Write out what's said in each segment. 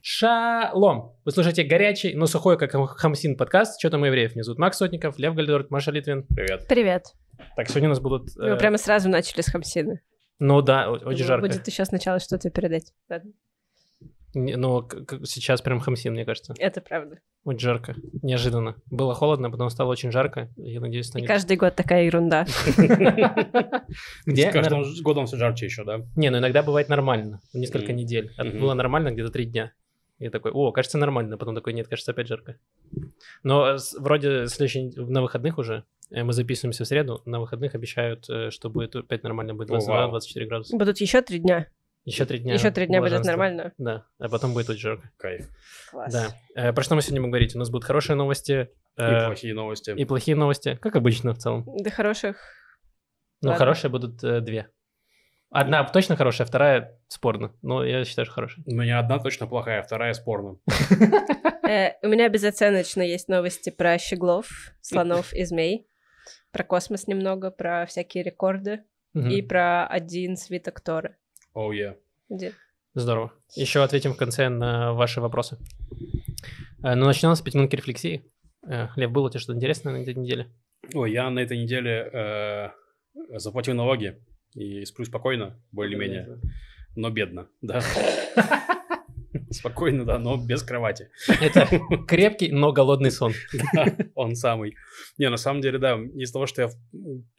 Шалом! Вы слушаете горячий, но сухой, как хамсин подкаст «Что там евреев?» Меня зовут Макс Сотников, Лев Гальдорт, Маша Литвин. Привет. Привет. Так, сегодня у нас будут... Э... Мы прямо сразу начали с хамсина. Ну да, очень жарко. Будет еще сначала что-то передать. Ладно. Но сейчас прям хамсин, мне кажется. Это правда. Очень жарко. Неожиданно. Было холодно, потом стало очень жарко. Я надеюсь, станет... И каждый год такая ерунда. Где? Каждым годом все жарче еще, да? Не, ну иногда бывает нормально. Несколько недель. Было нормально где-то три дня. И такой, о, кажется, нормально. Потом такой, нет, кажется, опять жарко. Но э, вроде следующий, на выходных уже, э, мы записываемся в среду, на выходных обещают, э, что будет опять нормально, будет 22-24 градуса. Будут еще три дня? Еще три дня. Еще три дня будет нормально. Да, а потом будет очень жарко. Кайф. Класс. Да. Э, про что мы сегодня будем говорить? У нас будут хорошие новости. Э, и плохие новости. И плохие новости, как обычно в целом. Да хороших... Ну, Ладно. хорошие будут э, две. Одна точно хорошая, вторая спорно. Но я считаю, что хорошая. У меня одна точно плохая, вторая спорно. Э, у меня безоценочно есть новости про щеглов, слонов и змей. Про космос немного, про всякие рекорды и про один свиток Торы. Оу, oh, yeah. Где? Здорово. Еще ответим в конце на ваши вопросы. Э, ну, начнем с пятиминутки рефлексии. Э, Лев, было тебе что-то интересное на этой неделе? Ой, я на этой неделе э, заплатил налоги и сплю спокойно, более-менее, но бедно, да. Спокойно, да, но без кровати. Это крепкий, но голодный сон. Да, он самый. Не, на самом деле, да, из за того, что я в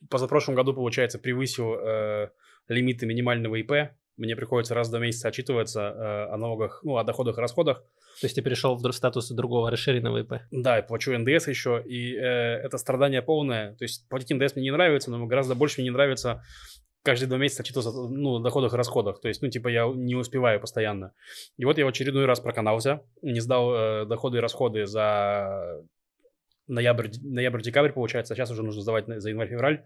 позапрошлом году, получается, превысил э, лимиты минимального ИП, мне приходится раз в два месяца отчитываться э, о налогах, ну, о доходах и расходах. То есть ты перешел в статус другого расширенного ИП? Да, я плачу НДС еще, и э, это страдание полное. То есть платить НДС мне не нравится, но гораздо больше мне не нравится каждые два месяца отчитываться ну, о доходах и расходах. То есть, ну, типа, я не успеваю постоянно. И вот я в очередной раз проканался, не сдал э, доходы и расходы за ноябрь, ноябрь-декабрь, получается, сейчас уже нужно сдавать за январь-февраль.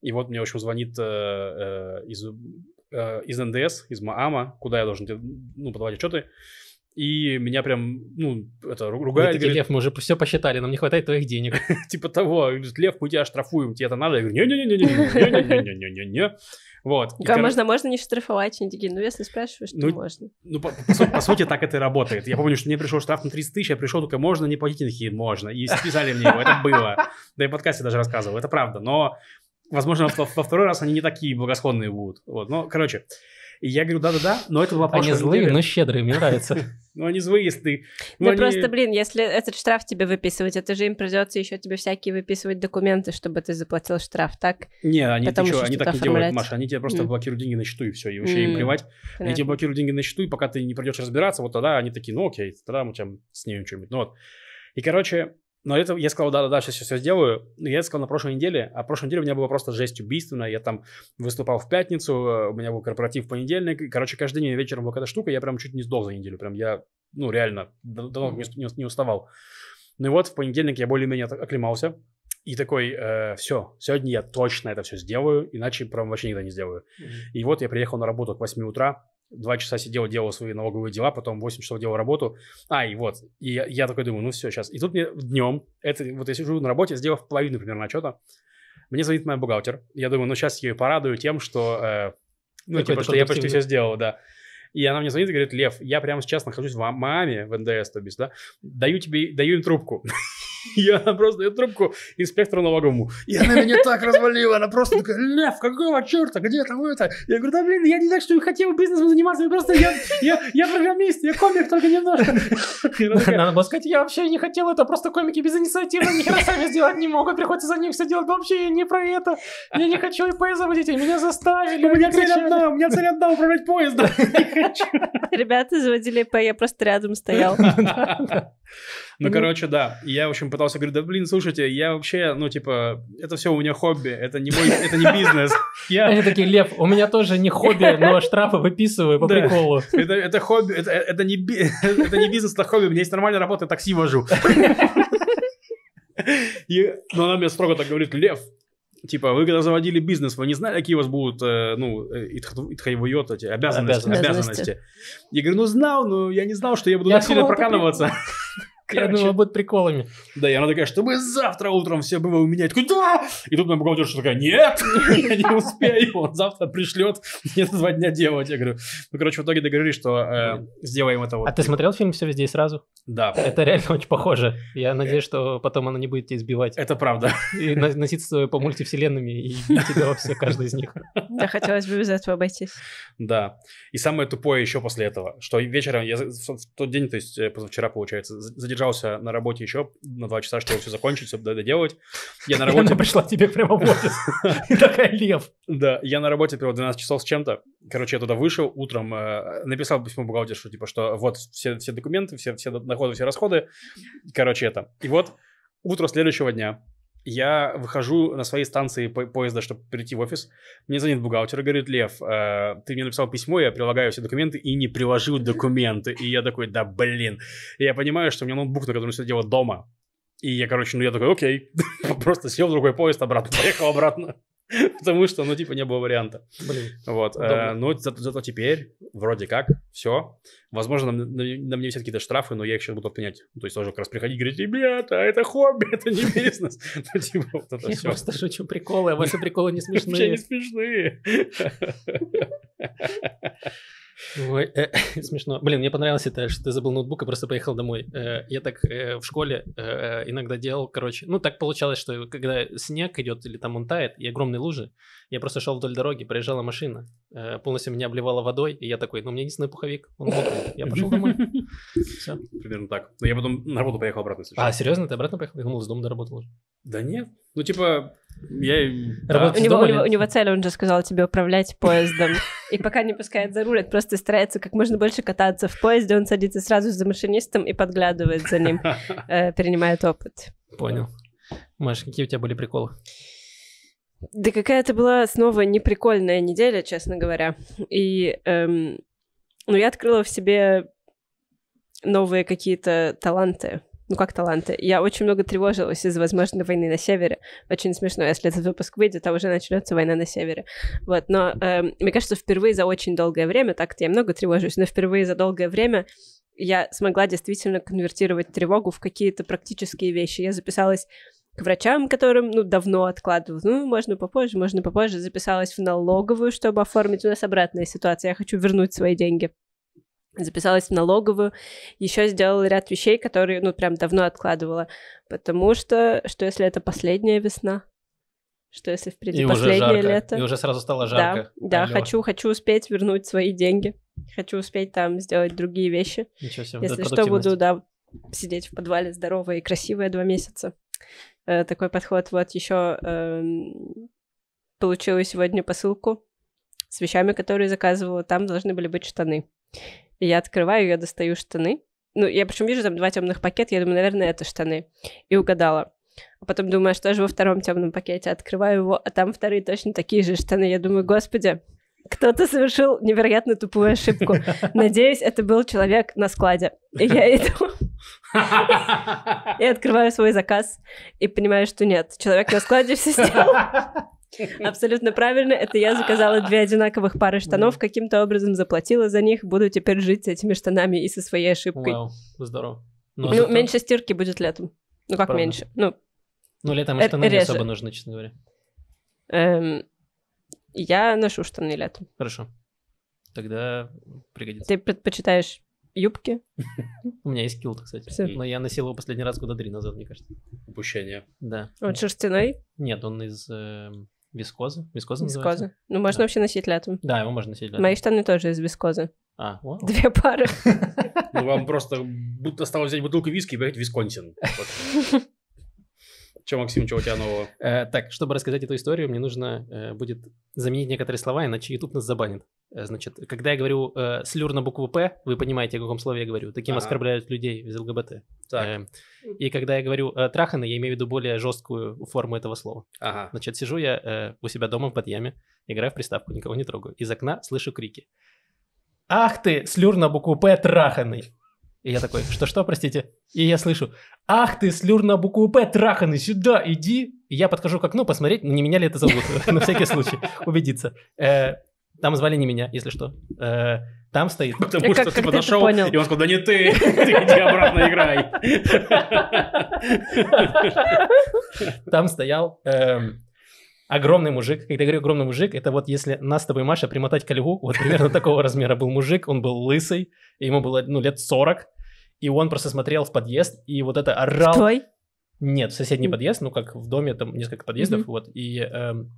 И вот мне, в общем, звонит э, э, из Э, из НДС, из МААМа, куда я должен ну, подавать отчеты. И меня прям, ну, это ругают. Говорит, Лев, мы уже все посчитали, нам не хватает твоих денег. Типа того, Лев, мы тебя штрафуем, тебе это надо. Я говорю, не-не-не-не-не-не-не-не-не. не, Вот. Можно, можно не штрафовать, не деньги. Ну, если спрашиваешь, то можно. Ну, по сути, так это и работает. Я помню, что мне пришел штраф на 30 тысяч, я пришел только можно, не платить, такие, можно. И списали мне его, это было. Да и в подкасте даже рассказывал, это правда. Но Возможно, во, во второй раз они не такие благосклонные будут. Вот, но, короче, я говорю, да-да-да, но это была Они злые, неделя. но щедрые, мне нравится. Ну, они злые, если ты... Ну, да просто, блин, если этот штраф тебе выписывать, это же им придется еще тебе всякие выписывать документы, чтобы ты заплатил штраф, так? Не, они, они так не делают, Маша, они тебе просто блокируют деньги на счету, и все, и вообще им плевать. Они тебе блокируют деньги на счету, и пока ты не придешь разбираться, вот тогда они такие, ну, окей, тогда мы тебя снимем что-нибудь. Ну, вот. И, короче, но это я сказал, да-да-да, сейчас, сейчас все сделаю. я это сказал на прошлой неделе, а прошлой неделе у меня было просто жесть убийственная. Я там выступал в пятницу, э, у меня был корпоратив в понедельник. короче, каждый день вечером была какая-то штука, я прям чуть не сдох за неделю. Прям я, ну, реально, давно не, не, не уставал. Ну и вот в понедельник я более-менее оклемался. И такой, э, все, сегодня я точно это все сделаю, иначе прям вообще никогда не сделаю. Mm-hmm. И вот я приехал на работу к 8 утра, два часа сидел, делал свои налоговые дела, потом 8 часов делал работу. А, и вот. И я, я такой думаю, ну все, сейчас. И тут мне днем, это, вот я сижу на работе, сделав половину примерно отчета, мне звонит мой бухгалтер. Я думаю, ну сейчас я ее порадую тем, что, э, ну, типа, что я почти все сделал, да. И она мне звонит и говорит, Лев, я прямо сейчас нахожусь в Маме, в НДС, то бишь, да, даю тебе, даю им трубку. Я просто, я трубку инспектору на налоговому. И она меня так развалила, она просто такая, Лев, какого черта, где там это? Я говорю, да блин, я не так, что и хотел бизнесом заниматься, я просто, я, я, я программист, я комик, только немножко. Надо было сказать, я вообще не хотел это, просто комики без инициативы, ни хера сами сделать не могут, приходится за них все делать, вообще я не про это, я не хочу ИП заводить, меня заставили. У меня цель одна, у меня цель одна, управлять поездом. Ребята заводили ИП, я просто рядом стоял. Ну, короче, да. Я, в общем, пытался говорить, да, блин, слушайте, я вообще, ну, типа, это все у меня хобби, это не мой, это не бизнес. Я... Они такие, Лев, у меня тоже не хобби, но штрафы выписываю по приколу. Это, хобби, это, не, бизнес, это хобби, у меня есть нормальная работа, я такси вожу. но она мне строго так говорит, Лев, типа, вы когда заводили бизнес, вы не знали, какие у вас будут, э, ну, э, итхайвуйот, эти обязанности, обязанности. обязанности. Я говорю, ну, знал, но я не знал, что я буду я сильно проканываться. Короче. Я думал, будет приколами. Да, и она такая, чтобы завтра утром все было у меня. Куда? И тут моя бухгалтерша такая, нет, я не успею, он завтра пришлет, мне два дня делать. Я говорю, ну, короче, в итоге договорились, что э, сделаем это вот. А ты смотрел фильм «Все везде и сразу»? Да. Это реально очень похоже. Я э, надеюсь, что потом она не будет тебя избивать. Это правда. И носиться по мультивселенными и бить тебя во все, каждый из них. Да, хотелось бы без этого обойтись. Да. И самое тупое еще после этого, что вечером я в тот день, то есть э, позавчера, получается, задержался на работе еще на на два часа, чтобы все закончить, чтобы доделать. Я на работе... Она пришла тебе прямо в офис. И такая, Лев. Да, я на работе первые 12 часов с чем-то. Короче, я туда вышел утром, э, написал письмо бухгалтеру, что типа, что вот все, все документы, все, все доходы, все расходы. Короче, это. И вот утро следующего дня. Я выхожу на своей станции по- поезда, чтобы прийти в офис. Мне звонит бухгалтер и говорит, Лев, э, ты мне написал письмо, я прилагаю все документы и не приложил документы. И я такой, да блин. И я понимаю, что у меня ноутбук, на котором все дело дома, и я, короче, ну я такой, окей, просто сел в другой поезд обратно, поехал обратно. Потому что, ну, типа, не было варианта. Блин. Вот. Э, ну, зато, теперь, вроде как, все. Возможно, на, на, на мне висят какие-то штрафы, но я их сейчас буду отменять. То есть, тоже как раз приходить и говорить, ребята, а это хобби, это не бизнес. Ну, типа, вот это я все. просто шучу приколы, а ваши приколы не смешные. Вообще не смешные. Ой, э, смешно. Блин, мне понравилось это, что ты забыл ноутбук и просто поехал домой. Э, я так э, в школе э, иногда делал, короче. Ну, так получалось, что когда снег идет или там он тает, и огромные лужи, я просто шел вдоль дороги, проезжала машина, э, полностью меня обливала водой, и я такой, ну, у меня сны пуховик, он мокрый, я пошел домой. Все. Примерно так. Но я потом на работу поехал обратно. А, серьезно? Ты обратно поехал? Я думал, с дома доработал уже. Да нет. Ну, типа, я... Да. У, него, у, него, у него цель, он же сказал тебе управлять поездом. И пока не пускает за руль, просто старается как можно больше кататься в поезде. Он садится сразу за машинистом и подглядывает за ним, э, перенимает опыт. Понял. Маш, какие у тебя были приколы? Да какая-то была снова неприкольная неделя, честно говоря. И эм, ну, я открыла в себе новые какие-то таланты ну как таланты. Я очень много тревожилась из-за возможной войны на севере. Очень смешно, если этот выпуск выйдет, а уже начнется война на севере. Вот, но э, мне кажется, впервые за очень долгое время, так-то я много тревожусь, но впервые за долгое время я смогла действительно конвертировать тревогу в какие-то практические вещи. Я записалась к врачам, которым, ну, давно откладывал. Ну, можно попозже, можно попозже. Записалась в налоговую, чтобы оформить. У нас обратная ситуация. Я хочу вернуть свои деньги записалась в налоговую, еще сделала ряд вещей, которые, ну, прям давно откладывала, потому что, что если это последняя весна, что если впереди и последнее уже жарко, лето. И уже сразу стало жарко. Да, да хочу, хочу успеть вернуть свои деньги, хочу успеть там сделать другие вещи. Ничего себе, если что, буду, да, сидеть в подвале здоровая и красивая два месяца. Э, такой подход. Вот еще э, эм, получила сегодня посылку с вещами, которые заказывала. Там должны были быть штаны я открываю, я достаю штаны. Ну, я причем вижу там два темных пакета, я думаю, наверное, это штаны. И угадала. А потом думаю, а что же во втором темном пакете? Открываю его, а там вторые точно такие же штаны. Я думаю, господи, кто-то совершил невероятно тупую ошибку. Надеюсь, это был человек на складе. И я иду и открываю свой заказ и понимаю, что нет, человек на складе все сделал. Абсолютно правильно. Это я заказала две одинаковых пары штанов, каким-то образом заплатила за них, буду теперь жить с этими штанами и со своей ошибкой. Вау, здорово. Но ну, а ну, зато... меньше стирки будет летом. Ну, как Правда. меньше? Ну, ну летом э, штаны не особо нужны, честно говоря. Эм, я ношу штаны летом. Хорошо. Тогда пригодится. Ты предпочитаешь юбки? У меня есть килт, кстати. Но я носил его последний раз года три назад, мне кажется. Упущение. Да. Он шерстяной? Нет, он из эм, Вискоза? Вискоза называется? Ну, можно да. вообще носить летом. Да, его можно носить летом. Мои штаны тоже из вискозы. А, вау. Две пары. Ну, вам просто будто стало взять бутылку виски и поехать в Висконсин. Че, Максим, что у тебя нового? Э, так, чтобы рассказать эту историю, мне нужно э, будет заменить некоторые слова, иначе YouTube нас забанит. Э, значит, когда я говорю слюр на букву П, вы понимаете, о каком слове я говорю. Таким оскорбляют людей из ЛГБТ. Так. Эм, и когда я говорю э, траханы, я имею в виду более жесткую форму этого слова. Ага. Значит, сижу я у себя дома в подъеме, играю в приставку, никого не трогаю. Из окна слышу крики. Ах ты, слюр на букву П траханный. И я такой, что-что, простите? И я слышу, ах ты, слюр на букву П, траханы сюда иди. И я подхожу к окну посмотреть, не меня ли это зовут, на всякий случай, убедиться. Э, там звали не меня, если что. Э, там стоит. Потому э, что ты подошел, и он сказал, да не ты, ты иди обратно играй. Там стоял эм, огромный мужик. Когда я говорю огромный мужик, это вот если нас с тобой, Маша, примотать к льву, вот примерно такого размера был мужик, он был лысый, ему было, ну, лет 40, и он просто смотрел в подъезд, и вот это орал... Твой? Нет, в соседний mm-hmm. подъезд, ну как в доме там несколько подъездов, mm-hmm. вот, и... Эм,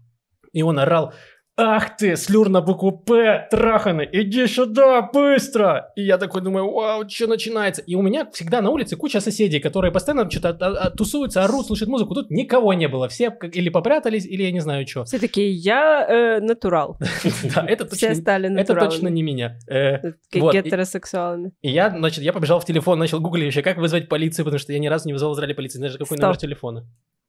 и он орал, ах ты, слюр на букву П, траханы, иди сюда, быстро! И я такой думаю, вау, что начинается? И у меня всегда на улице куча соседей, которые постоянно что-то а, а, тусуются, орут, слушают музыку. Тут никого не было, все или попрятались, или я не знаю что. Все такие, я э, натурал. Да, это точно, стали это точно не меня. Э, э, гетеросексуалами. И я, значит, я побежал в телефон, начал гуглить вообще, как вызвать полицию, потому что я ни разу не вызывал Израиле полиции. Знаешь, какой номер телефона?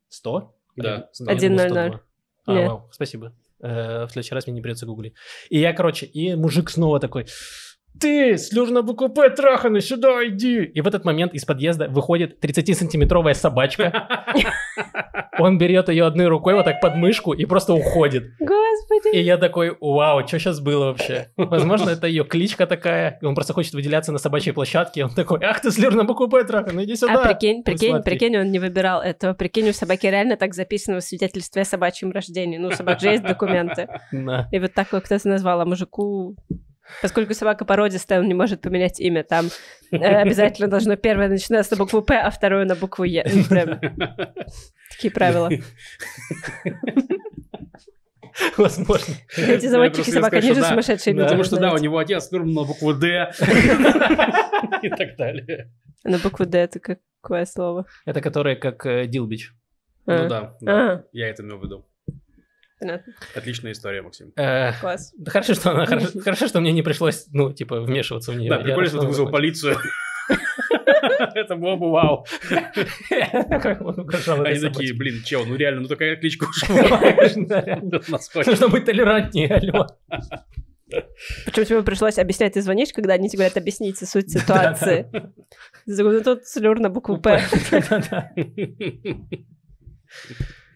100? Да. 100. 100. А, вау, спасибо. Э, в следующий раз мне не придется гуглить. И я, короче, и мужик снова такой, ты, слюжно БКП, траханы, сюда иди. И в этот момент из подъезда выходит 30-сантиметровая собачка. Он берет ее одной рукой вот так под мышку и просто уходит. Господи. И я такой, вау, что сейчас было вообще? Возможно, это ее кличка такая, и он просто хочет выделяться на собачьей площадке. Он такой, ах ты, слюжно БКП, траханы, иди сюда. А прикинь, ну, прикинь, прикинь, он не выбирал этого. Прикинь, у собаки реально так записано в свидетельстве о собачьем рождении. Ну, у собак же есть документы. И вот так вот кто-то назвал, а мужику Поскольку собака породистая, он не может поменять имя. Там э, обязательно должно первое начинаться на букву «П», а второе на букву «Е». Ну, такие правила. Возможно. Эти заводчики собак, они же сумасшедшие люди. Потому что, да, у него отец Нурм на букву «Д» и так далее. На букву «Д» это какое слово? Это которое как э, Дилбич. Ну а. да, а. я это имел в виду. Понятно. Отличная история, Максим. Э, Класс. Да хорошо, что она, хорошо, хорошо, что мне не пришлось, ну, типа, вмешиваться в нее. Да, прикольно, что ты вызвал полицию. Это было бы вау. Они такие, блин, чел, ну реально, ну такая кличка уж. Нужно быть толерантнее, алло. Почему тебе пришлось объяснять? Ты звонишь, когда они тебе говорят, объясните суть ситуации. Тут слюр на букву «П».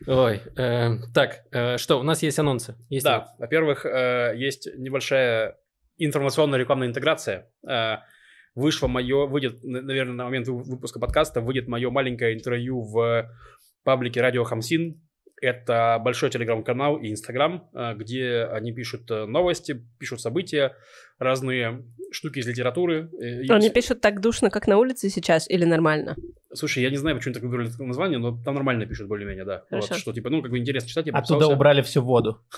Ой, э, так, э, что, у нас есть анонсы? Есть да, анонсы? во-первых, э, есть небольшая информационная рекламная интеграция. Э, вышло мое, выйдет, наверное, на момент выпуска подкаста, выйдет мое маленькое интервью в паблике «Радио Хамсин». Это большой телеграм-канал и инстаграм, э, где они пишут э, новости, пишут события, разные штуки из литературы. Э, они пишут так душно, как на улице сейчас, или нормально? Слушай, я не знаю, почему так выбрали такое название, но там нормально пишут более-менее, да. Хорошо. Вот, что типа, ну, как бы интересно читать. Я Оттуда убрали всю воду.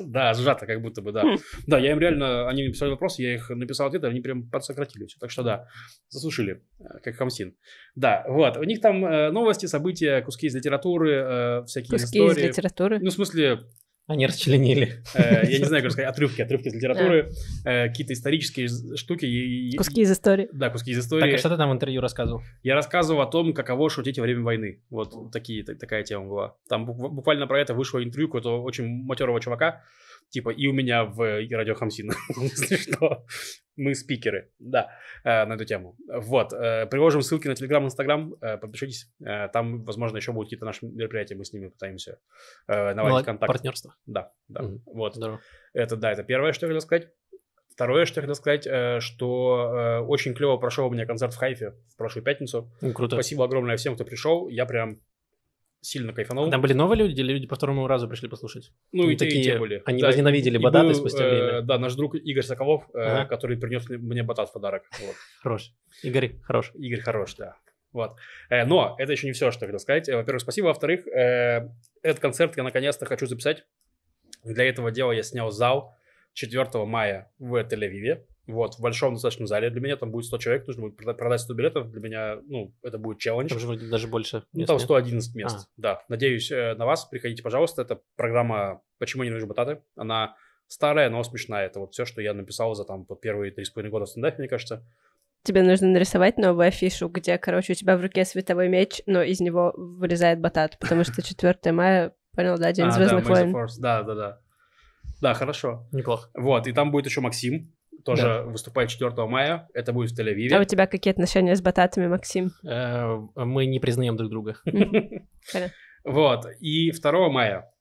Да, сжато как будто бы, да. Хм. Да, я им реально, они мне писали вопросы, я их написал ответы, они прям подсократили все. Так что да, засушили, э, как хамсин. Да, вот, у них там э, новости, события, куски из литературы, всякие истории. Куски из литературы? Ну, в смысле, они расчленили. Э, я не знаю, как сказать, отрывки, отрывки из литературы, э, какие-то исторические штуки. Куски из истории. Да, куски из истории. Так, а что ты там в интервью рассказывал? Я рассказывал о том, каково шутить во время войны. Вот такие, такая тема была. Там буквально про это вышло интервью какого-то очень матерого чувака, Типа, и у меня в э, радио Хамсин, если что. Мы спикеры, да, э, на эту тему. Вот, э, приложим ссылки на Телеграм, Инстаграм, подпишитесь. Там, возможно, еще будут какие-то наши мероприятия, мы с ними пытаемся наладить контакт. Партнерство. Да, да, угу. вот. Здорово. Это, да, это первое, что я хотел сказать. Второе, что я хотел сказать, что очень клево прошел у меня концерт в Хайфе в прошлую пятницу. Ну, круто. Спасибо огромное всем, кто пришел. Я прям сильно кайфанул. Там были новые люди или люди по второму разу пришли послушать? Ну, и, и такие, те были. Они да, возненавидели Бататы спустя э, время. Э, да, наш друг Игорь Соколов, э, ага. который принес мне Батат в подарок. Вот. Хорош. Игорь хорош. Игорь хорош, да. Вот. Э, но это еще не все, что я хотел сказать. Э, во-первых, спасибо. Во-вторых, э, этот концерт я наконец-то хочу записать. Для этого дела я снял зал 4 мая в Тель-Авиве. Вот, в большом достаточно зале для меня, там будет 100 человек, нужно будет продать 100 билетов, для меня, ну, это будет челлендж. Там же даже больше. Ну, там 111 мест, а. да. Надеюсь э, на вас, приходите, пожалуйста, это программа «Почему я ненавижу бататы», она старая, но смешная, это вот все, что я написал за там первые три с года в стендапе, мне кажется. Тебе нужно нарисовать новую афишу, где, короче, у тебя в руке световой меч, но из него вылезает батат, потому что 4 мая, понял, да, день а, звездных да, войн. Да, да, да. Да, хорошо. Неплохо. Вот, и там будет еще Максим, тоже да. выступает 4 мая, это будет в Тель-Авиве. А у тебя какие отношения с бататами, Максим? Э, мы не признаем друг друга. Вот, и 2 мая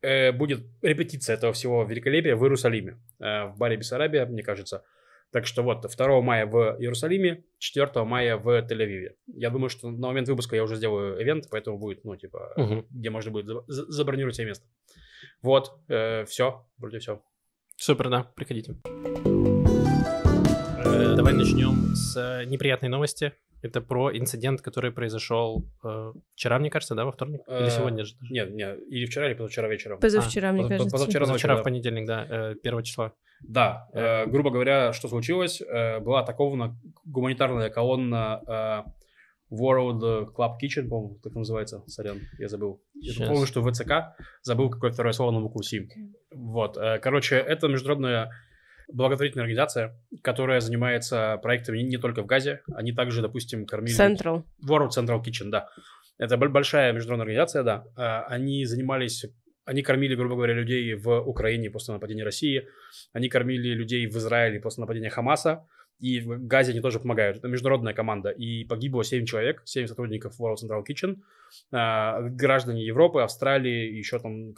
э, будет репетиция этого всего великолепия в Иерусалиме, э, в баре Бессарабия, мне кажется. Так что вот, 2 мая в Иерусалиме, 4 мая в Тель-Авиве. Я думаю, что на момент выпуска я уже сделаю ивент, поэтому будет, ну, типа, угу. где можно будет забронировать себе место. Вот, э, все, вроде все. Супер, да, приходите давай начнем с э, неприятной новости. Это про инцидент, который произошел э, вчера, мне кажется, да, во вторник? Или э, сегодня же? Нет, нет, или вчера, или позавчера вечером. Позавчера, а, мне позавчера, кажется. Позавчера, позавчера в понедельник, да, э, первого числа. Да, э. э, грубо говоря, что случилось? Э, была атакована гуманитарная колонна э, World Club Kitchen, по-моему, так называется, сорян, я забыл. Сейчас. Я помню, что ВЦК забыл какое-то второе слово на букву Си. Вот, э, короче, это международная благотворительная организация, которая занимается проектами не только в Газе, они также, допустим, кормили... Central. World Central Kitchen, да. Это большая международная организация, да. А, они занимались они кормили, грубо говоря, людей в Украине после нападения России, они кормили людей в Израиле после нападения Хамаса, и в Газе они тоже помогают. Это международная команда. И погибло 7 человек, 7 сотрудников World Central Kitchen. А, граждане Европы, Австралии, еще там, э,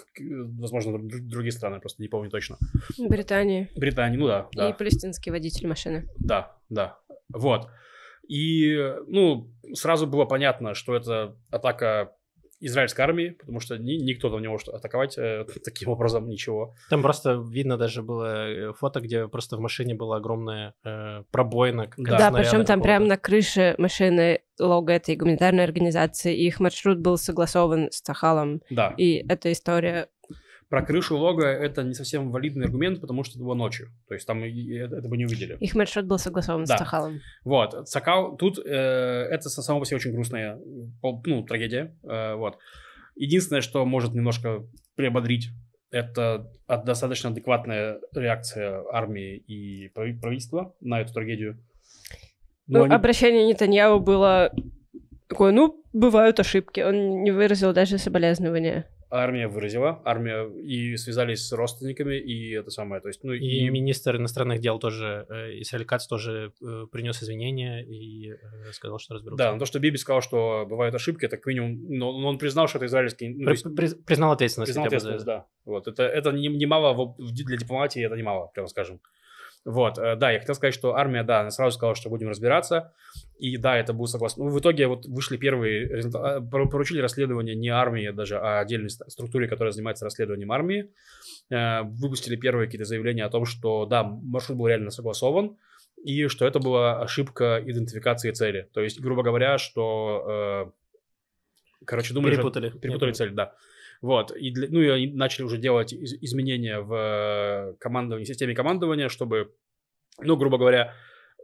возможно, другие страны, просто не помню точно. Британии. Британии, ну да. да. И палестинский водитель машины. Да, да. Вот. И, э, ну, сразу было понятно, что это атака израильской армии, потому что ни, никто там не может атаковать э, таким образом ничего. Там просто видно даже было э, фото, где просто в машине была огромная э, пробоина. Да, да причем там прямо на крыше машины лого этой гуманитарной организации, и их маршрут был согласован с Тахалом. Да. И эта история про крышу лога это не совсем валидный аргумент, потому что это было ночью. То есть там этого не увидели. Их маршрут был согласован да. с Сахалом. Вот. Сахал, тут э, это само по себе очень грустная ну, трагедия. Э, вот. Единственное, что может немножко приободрить, это достаточно адекватная реакция армии и правительства на эту трагедию. Но ну, они... обращение Нетаньяу было такое, ну, бывают ошибки. Он не выразил даже соболезнования армия выразила, армия и связались с родственниками, и это самое, то есть, ну, и... и министр иностранных дел тоже, э, Исраиль Кац тоже э, принес извинения и э, сказал, что разберутся. Да, но то, что Биби сказал, что бывают ошибки, это как минимум, но, но он признал, что это израильский... Ну, есть... признал ответственность. Признал ответственность, да. да. Вот, это, это немало, для дипломатии это немало, прямо скажем. Вот, э, да, я хотел сказать, что армия, да, она сразу сказала, что будем разбираться. И да, это было согласно. Ну, в итоге вот вышли первые а, поручили расследование не армии а даже, а отдельной структуре, которая занимается расследованием армии. Э, выпустили первые какие-то заявления о том, что да, маршрут был реально согласован, и что это была ошибка идентификации цели. То есть, грубо говоря, что... Э, короче, думали, перепутали. Что... Перепутали Нет. цель, да. Вот, и для, ну и они начали уже делать из, изменения в э, командовании, системе командования, чтобы, ну, грубо говоря,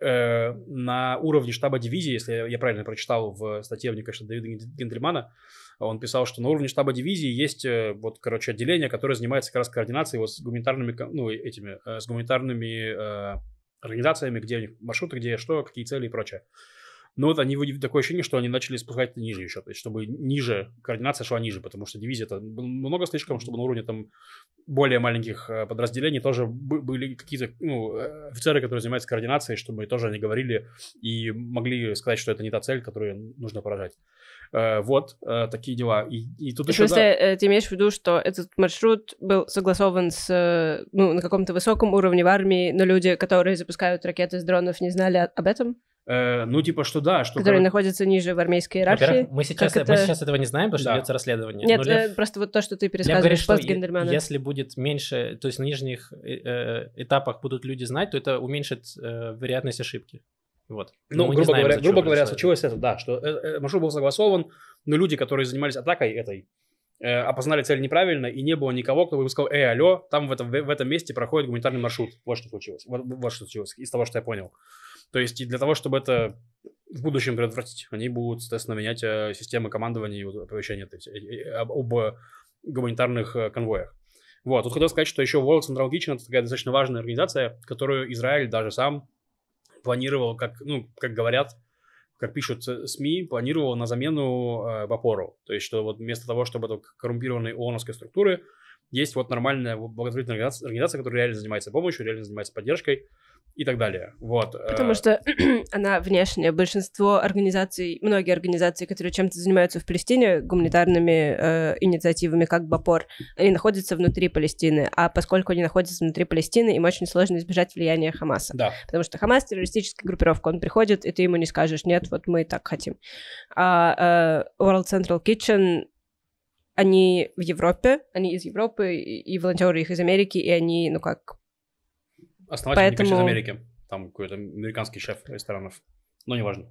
Э, на уровне штаба дивизии, если я, я правильно прочитал в статье, мне кажется, Давида Гендельмана, он писал, что на уровне штаба дивизии есть э, вот, короче, отделение, которое занимается как раз координацией вот с гуманитарными, ну, этими, э, с гуманитарными э, организациями, где у них маршруты, где что, какие цели и прочее. Но вот они такое ощущение, что они начали спускать ниже еще, то есть чтобы ниже, координация шла ниже, потому что дивизия это много слишком, чтобы на уровне там более маленьких э, подразделений тоже были какие-то ну, э, офицеры, которые занимаются координацией, чтобы тоже они говорили и могли сказать, что это не та цель, которую нужно поражать. Э, вот такие дела. И, и тут то еще... Есть, да... ты имеешь в виду, что этот маршрут был согласован с, ну, на каком-то высоком уровне в армии, но люди, которые запускают ракеты с дронов, не знали об этом? Э, ну, типа, что да, что... Которые короче... находятся ниже в армейской иерархии. Мы сейчас, это... сейчас этого не знаем, потому что да. ведется расследование. Нет, э, Лев... просто вот то, что ты пересказываешь, пост Гендермана. Если будет меньше, то есть на нижних э, э, этапах будут люди знать, то это уменьшит э, вероятность ошибки. Вот. ну, грубо, знаем, говоря, грубо говоря, случилось это, да, что э, э, маршрут был согласован, но люди, которые занимались атакой этой, опознали цель неправильно, и не было никого, кто бы сказал, эй, алло, там в этом, в этом месте проходит гуманитарный маршрут. Вот что случилось. Вот, вот что случилось, из того, что я понял. То есть и для того, чтобы это в будущем предотвратить, они будут, соответственно, менять э, системы командования и оповещения э, э, об, об гуманитарных конвоях. Вот, тут хотел сказать, что еще World Central Kitchen это такая достаточно важная организация, которую Израиль даже сам планировал, как, ну, как говорят, как пишут СМИ, планировал на замену э, Вапору. То есть, что вот вместо того, чтобы это коррумпированные ООНовской структуры, есть вот нормальная благотворительная организация, которая реально занимается помощью, реально занимается поддержкой и так далее. Вот. Потому э, что она внешняя. Большинство организаций, многие организации, которые чем-то занимаются в Палестине, гуманитарными э, инициативами, как Бапор, они находятся внутри Палестины. А поскольку они находятся внутри Палестины, им очень сложно избежать влияния Хамаса. Да. Потому что Хамас — террористическая группировка. Он приходит, и ты ему не скажешь, нет, вот мы так хотим. А э, World Central Kitchen они в Европе, они из Европы, и волонтеры их из Америки, и они, ну как, Основатель, поэтому... мне кажется, из Америки. Там какой-то американский шеф ресторанов. Но неважно.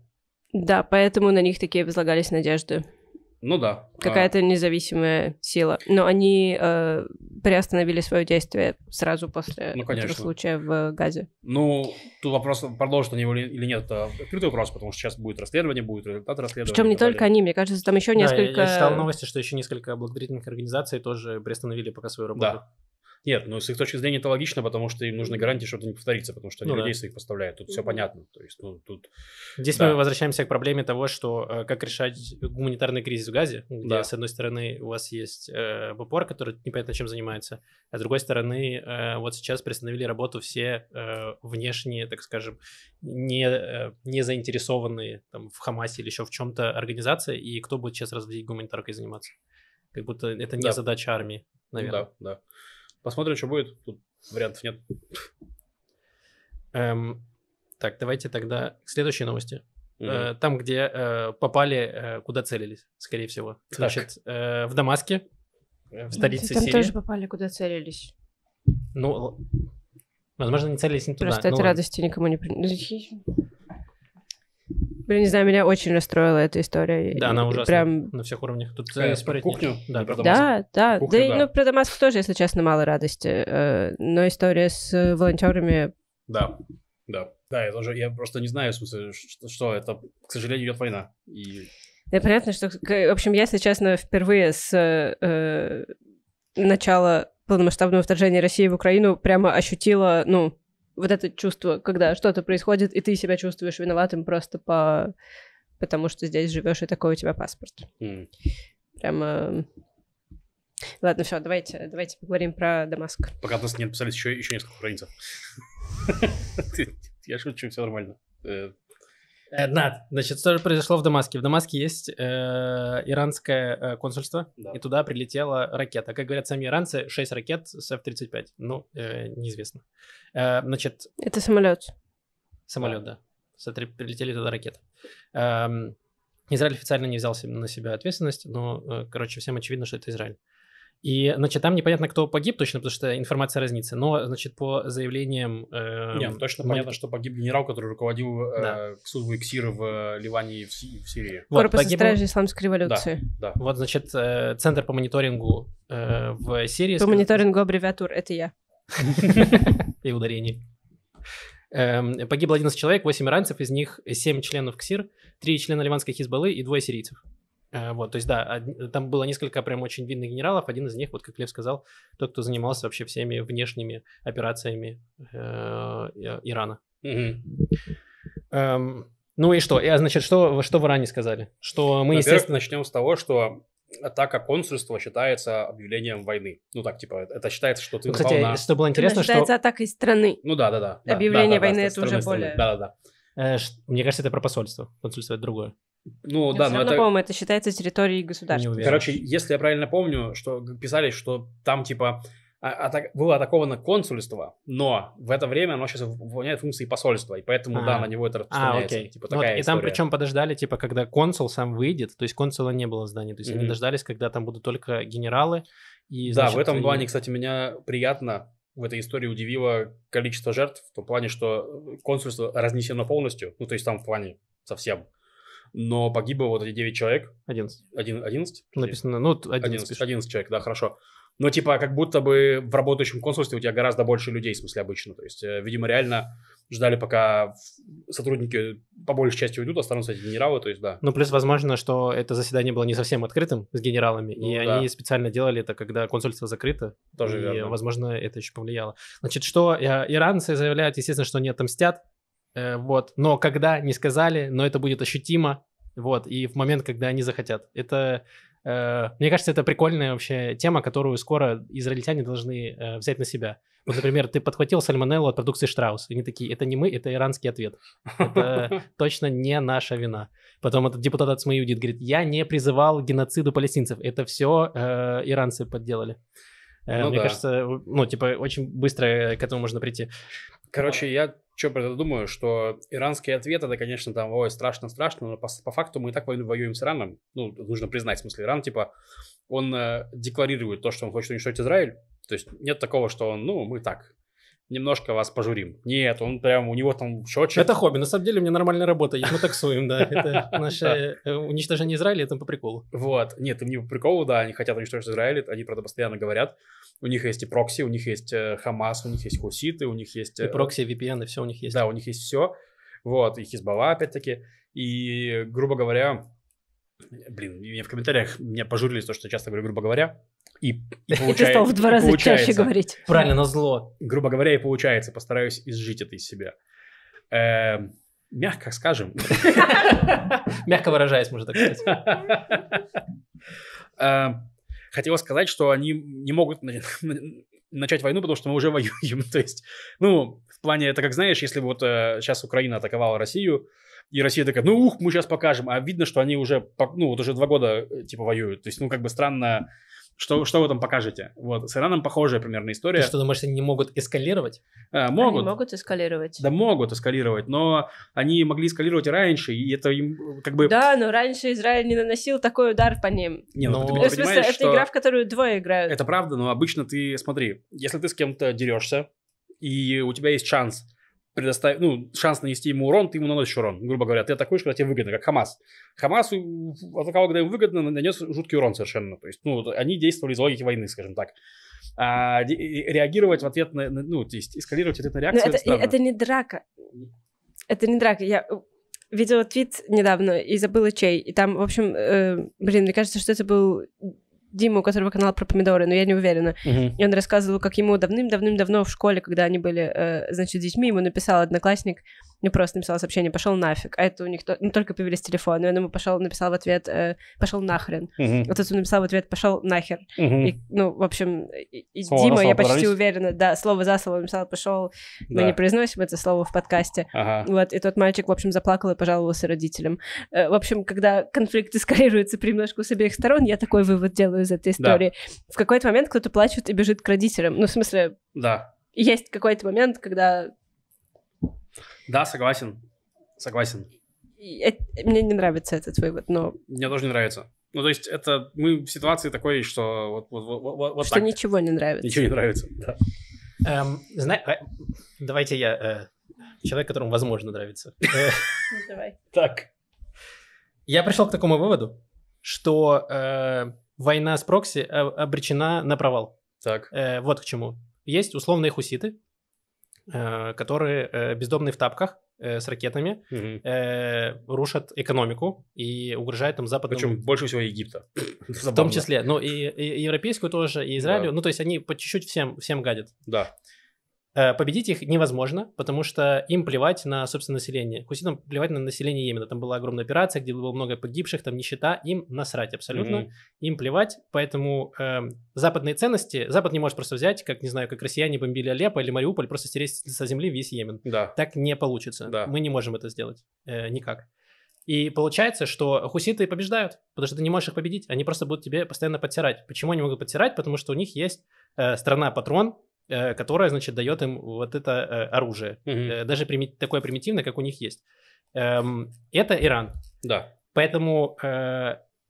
Да, поэтому на них такие возлагались надежды. Ну да. А Какая-то а... независимая сила. Но они э, приостановили свое действие сразу после ну, этого случая в Газе. Ну, тут вопрос, продолжат они его или нет, это а, открытый вопрос, потому что сейчас будет расследование, будет результат расследования. Причем не только они, мне кажется, там еще да, несколько... Я, я читал новости, что еще несколько благотворительных организаций тоже приостановили пока свою работу. Да. Нет, ну с их точки зрения это логично, потому что им нужны гарантии, чтобы это не повторится, потому что они ну, людей да. своих поставляют. Тут все понятно. То есть, ну, тут... Здесь да. мы возвращаемся к проблеме того, что э, как решать гуманитарный кризис в Газе, где, да. с одной стороны, у вас есть э, БПОР, который непонятно чем занимается, а с другой стороны, э, вот сейчас приостановили работу все э, внешние, так скажем, не, э, не заинтересованные там, в Хамасе или еще в чем-то организации, и кто будет сейчас разводить гуманитаркой заниматься? Как будто это не да. задача армии, наверное. Ну да, да. Посмотрим, что будет. Тут вариантов нет. Эм, так, давайте тогда к следующей новости. Угу. Э, там, где э, попали, э, куда целились, скорее всего. Так. Значит, э, в Дамаске, э, в столице Сирии. Там тоже попали, куда целились. Ну, возможно, не целились не туда. Просто ну, этой ладно. никому не... Блин, не знаю, меня очень расстроила эта история. Да, и она ужасная. прям... на всех уровнях. Тут э, спорить кухню? Да, про да, да. Кухню, да, и, ну, про Дамаск тоже, если честно, мало радости. Э, но история с э, волонтерами... Да, да. Да, я тоже, я просто не знаю, в смысле, что, что это, к сожалению, идет война. И... Да, понятно, что, в общем, я, если честно, впервые с э, э, начала полномасштабного вторжения России в Украину прямо ощутила, ну, вот это чувство, когда что-то происходит, и ты себя чувствуешь виноватым просто по... потому что здесь живешь, и такой у тебя паспорт. Mm. Прямо... Ладно, все, давайте, давайте поговорим про Дамаск. Пока у нас не написались еще, еще несколько украинцев. Я шучу, все нормально. Э, Э, Над, значит, что же произошло в Дамаске? В Дамаске есть э, иранское э, консульство, да. и туда прилетела ракета. Как говорят сами иранцы, 6 ракет с F-35. Ну, э, неизвестно. Э, значит... Это самолет. Самолет, да. Смотри, прилетели туда ракеты. Э, Израиль официально не взял на себя ответственность, но, э, короче, всем очевидно, что это Израиль. И, значит, там непонятно, кто погиб точно, потому что информация разнится. Но, значит, по заявлениям... Э, эм, Нет, ну, точно понятно, что погиб генерал, который руководил э, да. службой ИКСИР в э, Ливане и в, в Сирии. Вот, Корпус погиб... стражей Исламской революции. Да, да. Вот, значит, э, Центр по мониторингу э, в Сирии... По мониторингу аббревиатур, это я. И ударение. Эм, погибло 11 человек, 8 иранцев, из них 7 членов КСИР, 3 члена ливанской Хизбаллы и двое сирийцев. Э, вот, то есть, да, э, там было несколько прям очень видных генералов. Один из них, вот как Лев сказал, тот, кто занимался вообще всеми внешними операциями э, Ирана. Эм, ну и что? И, а, значит, что, что в Иране сказали? Что мы, естественно... начнем с того, что атака консульства считается объявлением войны. Ну так, типа, это считается, что ты ну, кстати, на... что было интересно, это считается что... атакой страны. Ну да, да, да. Объявление да, да, войны да, это страны, уже страны, более... Да, да, да. Мне кажется, это про посольство. Консульство это другое. Ну но да, но равно, это... по-моему, это считается территорией государства. Короче, если я правильно помню, что писали, что там типа а, атак... было атаковано консульство, но в это время оно сейчас выполняет функции посольства, и поэтому, а, да, на него это а, распространяется. А, окей. Типа, такая вот, и там причем подождали, типа, когда консул сам выйдет, то есть консула не было в здании, то есть mm-hmm. они дождались, когда там будут только генералы. И, значит, да, в этом и... плане, кстати, меня приятно в этой истории удивило количество жертв, в том плане, что э, консульство разнесено полностью, ну, то есть там в плане совсем но погибло вот эти 9 человек. 11. один 11? Написано, ну, 11. 11, 11 человек, да, хорошо. Но типа как будто бы в работающем консульстве у тебя гораздо больше людей, в смысле обычно. То есть, э, видимо, реально ждали, пока сотрудники по большей части уйдут, останутся эти генералы, то есть да. Ну, плюс, возможно, что это заседание было не совсем открытым с генералами, ну, и да. они специально делали это, когда консульство закрыто. Тоже и, верно. возможно, это еще повлияло. Значит, что э, иранцы заявляют, естественно, что они отомстят, Э, вот. Но когда не сказали, но это будет ощутимо. Вот. И в момент, когда они захотят. Это э, мне кажется, это прикольная вообще тема, которую скоро израильтяне должны э, взять на себя. Вот, например, ты подхватил сальмонеллу от продукции Штраус, и они такие, это не мы, это иранский ответ. Это точно не наша вина. Потом этот депутат от СМИ Юдит говорит, я не призывал геноциду палестинцев, это все э, иранцы подделали. Ну мне кажется, ну, типа, очень быстро к этому можно прийти. Короче, я что про это думаю, что иранский ответ, это, конечно, там, ой, страшно-страшно, но по, по факту мы и так воюем с Ираном. Ну, нужно признать, в смысле, Иран, типа, он э, декларирует то, что он хочет уничтожить Израиль. То есть нет такого, что он, ну, мы так, немножко вас пожурим. Нет, он прям, у него там счетчик. Это хобби. На самом деле у меня нормальная работа, мы таксуем, да. Это наше э, уничтожение Израиля, это по приколу. Вот. Нет, им не по приколу, да, они хотят уничтожить Израиль, они, правда, постоянно говорят. У них есть и прокси, у них есть э, Хамас, у них есть Хуситы, у них есть... Э, и прокси, VPN, и все у них есть. Да, у них есть все. Вот, их избала опять-таки. И, грубо говоря, блин, мне в комментариях меня пожурили то, что я часто говорю, грубо говоря, и, и, получает, и ты стал в два раза получается. чаще говорить. Правильно, на зло. Грубо говоря, и получается. Постараюсь изжить это из себя. Э, мягко скажем. Мягко выражаясь, можно так сказать. Эм, хотел сказать, что они не могут начать войну, потому что мы уже воюем. То есть, ну, в плане, это как знаешь, если вот сейчас э, Украина атаковала Россию, и Россия такая, ну ух, мы сейчас покажем, а видно, что они уже, ну вот уже два года э, типа воюют. То есть, ну как бы странно что, что вы там покажете? Вот, с Ираном похожая примерно история. Ты что, думаешь, они не могут эскалировать? А, могут. Они могут эскалировать. Да, могут эскалировать, но они могли эскалировать и раньше, и это им как бы... Да, но раньше Израиль не наносил такой удар по ним. Не, ну, но... ты, ну, ты ну, понимаешь, смысле, что... это игра, в которую двое играют. Это правда, но обычно ты, смотри, если ты с кем-то дерешься, и у тебя есть шанс предоставить, ну, шанс нанести ему урон, ты ему наносишь урон. Грубо говоря, ты атакуешь, когда тебе выгодно, как Хамас. Хамас атаковал, когда им выгодно, нанес жуткий урон совершенно. То есть, ну, они действовали из логики войны, скажем так. А реагировать в ответ на, ну, то есть эскалировать ответ на реакцию. это, это, это не драка. Это не драка. Я э, видела твит недавно и забыла чей. И там, в общем, э, блин, мне кажется, что это был Димы, у которого канал про помидоры, но я не уверена. Угу. И он рассказывал, как ему давным-давным-давно в школе, когда они были, э, значит, детьми, ему написал одноклассник, не просто написал сообщение, пошел нафиг. А это у них то, ну, только появились телефоны. Он ему пошел, написал в ответ, э, пошел нахрен. Угу. Вот тут написал в ответ, пошел нахер. Угу. И, ну, в общем, и, и Дима, я почти прорвались? уверена, да, слово за слово написал, пошел. Да. Мы не произносим это слово в подкасте. Ага. Вот, и тот мальчик, в общем, заплакал и пожаловался родителям. Э, в общем, когда конфликт эскалируется примножку с обеих сторон, я такой вывод делаю из этой истории. Да. В какой-то момент кто-то плачет и бежит к родителям. Ну, в смысле... Да. Есть какой-то момент, когда... Да, согласен. Согласен. И, мне не нравится этот вывод, но... Мне тоже не нравится. Ну, то есть это мы в ситуации такой, что вот, вот, вот, вот Что так. ничего не нравится. Ничего не нравится, да. Эм, зна... Э, давайте я... Э, человек, которому возможно нравится. Э, Давай. Так. Я пришел к такому выводу, что э, война с прокси э, обречена на провал. Так. Э, вот к чему. Есть условные хуситы, э, которые э, бездомные в тапках э, с ракетами угу. э, рушат экономику и угрожают там западному... Причем больше всего Египта. В том числе. Ну и, и европейскую тоже, и Израилю. Да. Ну то есть они по чуть-чуть всем, всем гадят. Да. Э, победить их невозможно, потому что им плевать на, собственное население. Хуситам плевать на население Йемена. Там была огромная операция, где было много погибших, там нищета. Им насрать абсолютно. Mm-hmm. Им плевать. Поэтому э, западные ценности... Запад не может просто взять, как, не знаю, как россияне бомбили Алеппо или Мариуполь, просто стереть со земли весь Йемен. Да. Так не получится. Да. Мы не можем это сделать. Э, никак. И получается, что хуситы побеждают, потому что ты не можешь их победить. Они просто будут тебе постоянно подтирать. Почему они могут подтирать? Потому что у них есть э, страна-патрон, Э, которая, значит, дает им вот это э, оружие. Угу. Даже прими- такое примитивное, как у них есть. Эм, это Иран. Да. Поэтому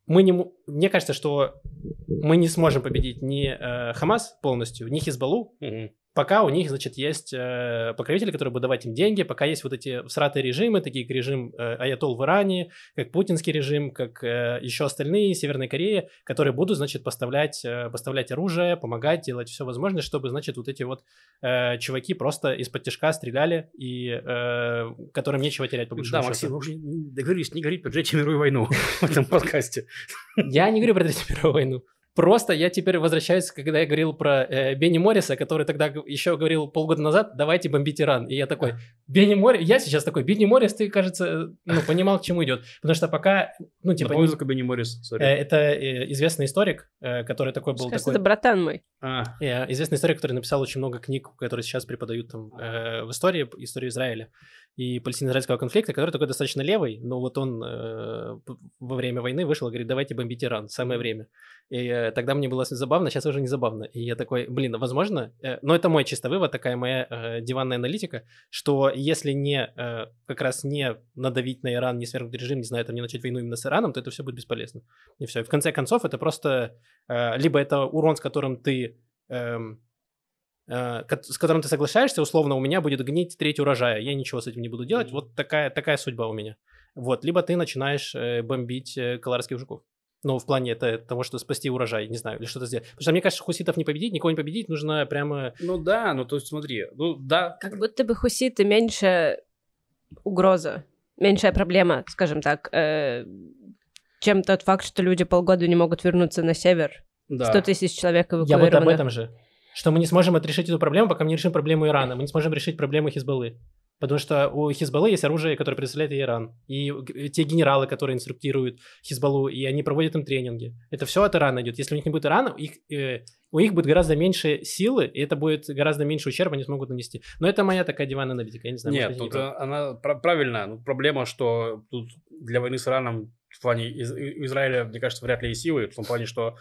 мы не, мне кажется, что мы не сможем победить ни Хамас полностью, ни Хизбалу, угу пока у них, значит, есть э, покровители, которые будут давать им деньги, пока есть вот эти сратые режимы, такие как режим э, Аятол в Иране, как путинский режим, как э, еще остальные, Северной Кореи, которые будут, значит, поставлять, э, поставлять оружие, помогать, делать все возможное, чтобы, значит, вот эти вот э, чуваки просто из-под тяжка стреляли, и э, которым нечего терять по большому Да, Максим, вы уже договорились не говорить про Третью мировую войну в этом подкасте. Я не говорю про Третью мировую войну. Просто я теперь возвращаюсь, когда я говорил про э, Бенни Морриса, который тогда еще говорил полгода назад, давайте бомбить Иран. И я такой, Бенни Моррис, я сейчас такой, Бенни Моррис, ты, кажется, э, ну, понимал, к чему идет. Потому что пока, ну, типа... Напомню, только Бенни Моррис, Э, это э, известный историк, э, который такой был... Кажется, такой... это братан мой. А. Э, известный историк, который написал очень много книг, которые сейчас преподают там э, в истории, историю Израиля и палестино-израильского конфликта, который такой достаточно левый, но вот он э, во время войны вышел и говорит, давайте бомбить Иран, самое время. И э, тогда мне было забавно, сейчас уже не забавно. И я такой, блин, возможно, э, но это мой чисто вывод, такая моя э, диванная аналитика, что если не, э, как раз не надавить на Иран, не свергнуть режим, не знаю, там не начать войну именно с Ираном, то это все будет бесполезно. И все. И в конце концов это просто, э, либо это урон, с которым ты... Э, Э, с которым ты соглашаешься, условно, у меня будет гнить треть урожая, я ничего с этим не буду делать, вот такая, такая судьба у меня. Вот, либо ты начинаешь э, бомбить э, колорадских жуков. Ну, в плане это, того, что спасти урожай, не знаю, или что-то сделать. Потому что мне кажется, хуситов не победить, никого не победить, нужно прямо... Ну да, ну то есть смотри, ну да. Как будто бы хуситы меньше угроза, меньшая проблема, скажем так, чем тот факт, что люди полгода не могут вернуться на север. Да. 100 тысяч человек эвакуированы. Я вот об этом же что мы не сможем отрешить эту проблему, пока мы не решим проблему Ирана, мы не сможем решить проблему Хизбаллы. Потому что у Хизбаллы есть оружие, которое представляет и Иран. И те генералы, которые инструктируют Хизбаллу, и они проводят им тренинги. Это все от Ирана идет. Если у них не будет Ирана, их, э, у них будет гораздо меньше силы, и это будет гораздо меньше ущерба они смогут нанести. Но это моя такая диванная аналитика я не знаю. Нет, тут не э, она правильная. Ну, проблема, что тут для войны с Ираном в плане из, Израиля, мне кажется, вряд ли есть силы, в том плане, что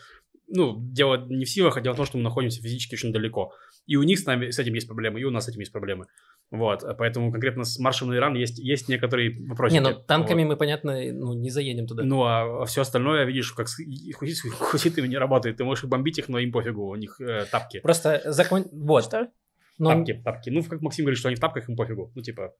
ну, дело не в силах, а дело в том, что мы находимся физически очень далеко. И у них с, нами, с этим есть проблемы, и у нас с этим есть проблемы. Вот, поэтому конкретно с маршем на Иран есть, есть некоторые вопросы. Не, но ну, танками вот. мы, понятно, ну, не заедем туда. Ну, а все остальное, видишь, как с хуситами не работает. Ты можешь бомбить их, но им пофигу, у них э, тапки. Просто закон... Вот. Что? Но... Тапки, тапки. Ну, как Максим говорит, что они в тапках, им пофигу. Ну, типа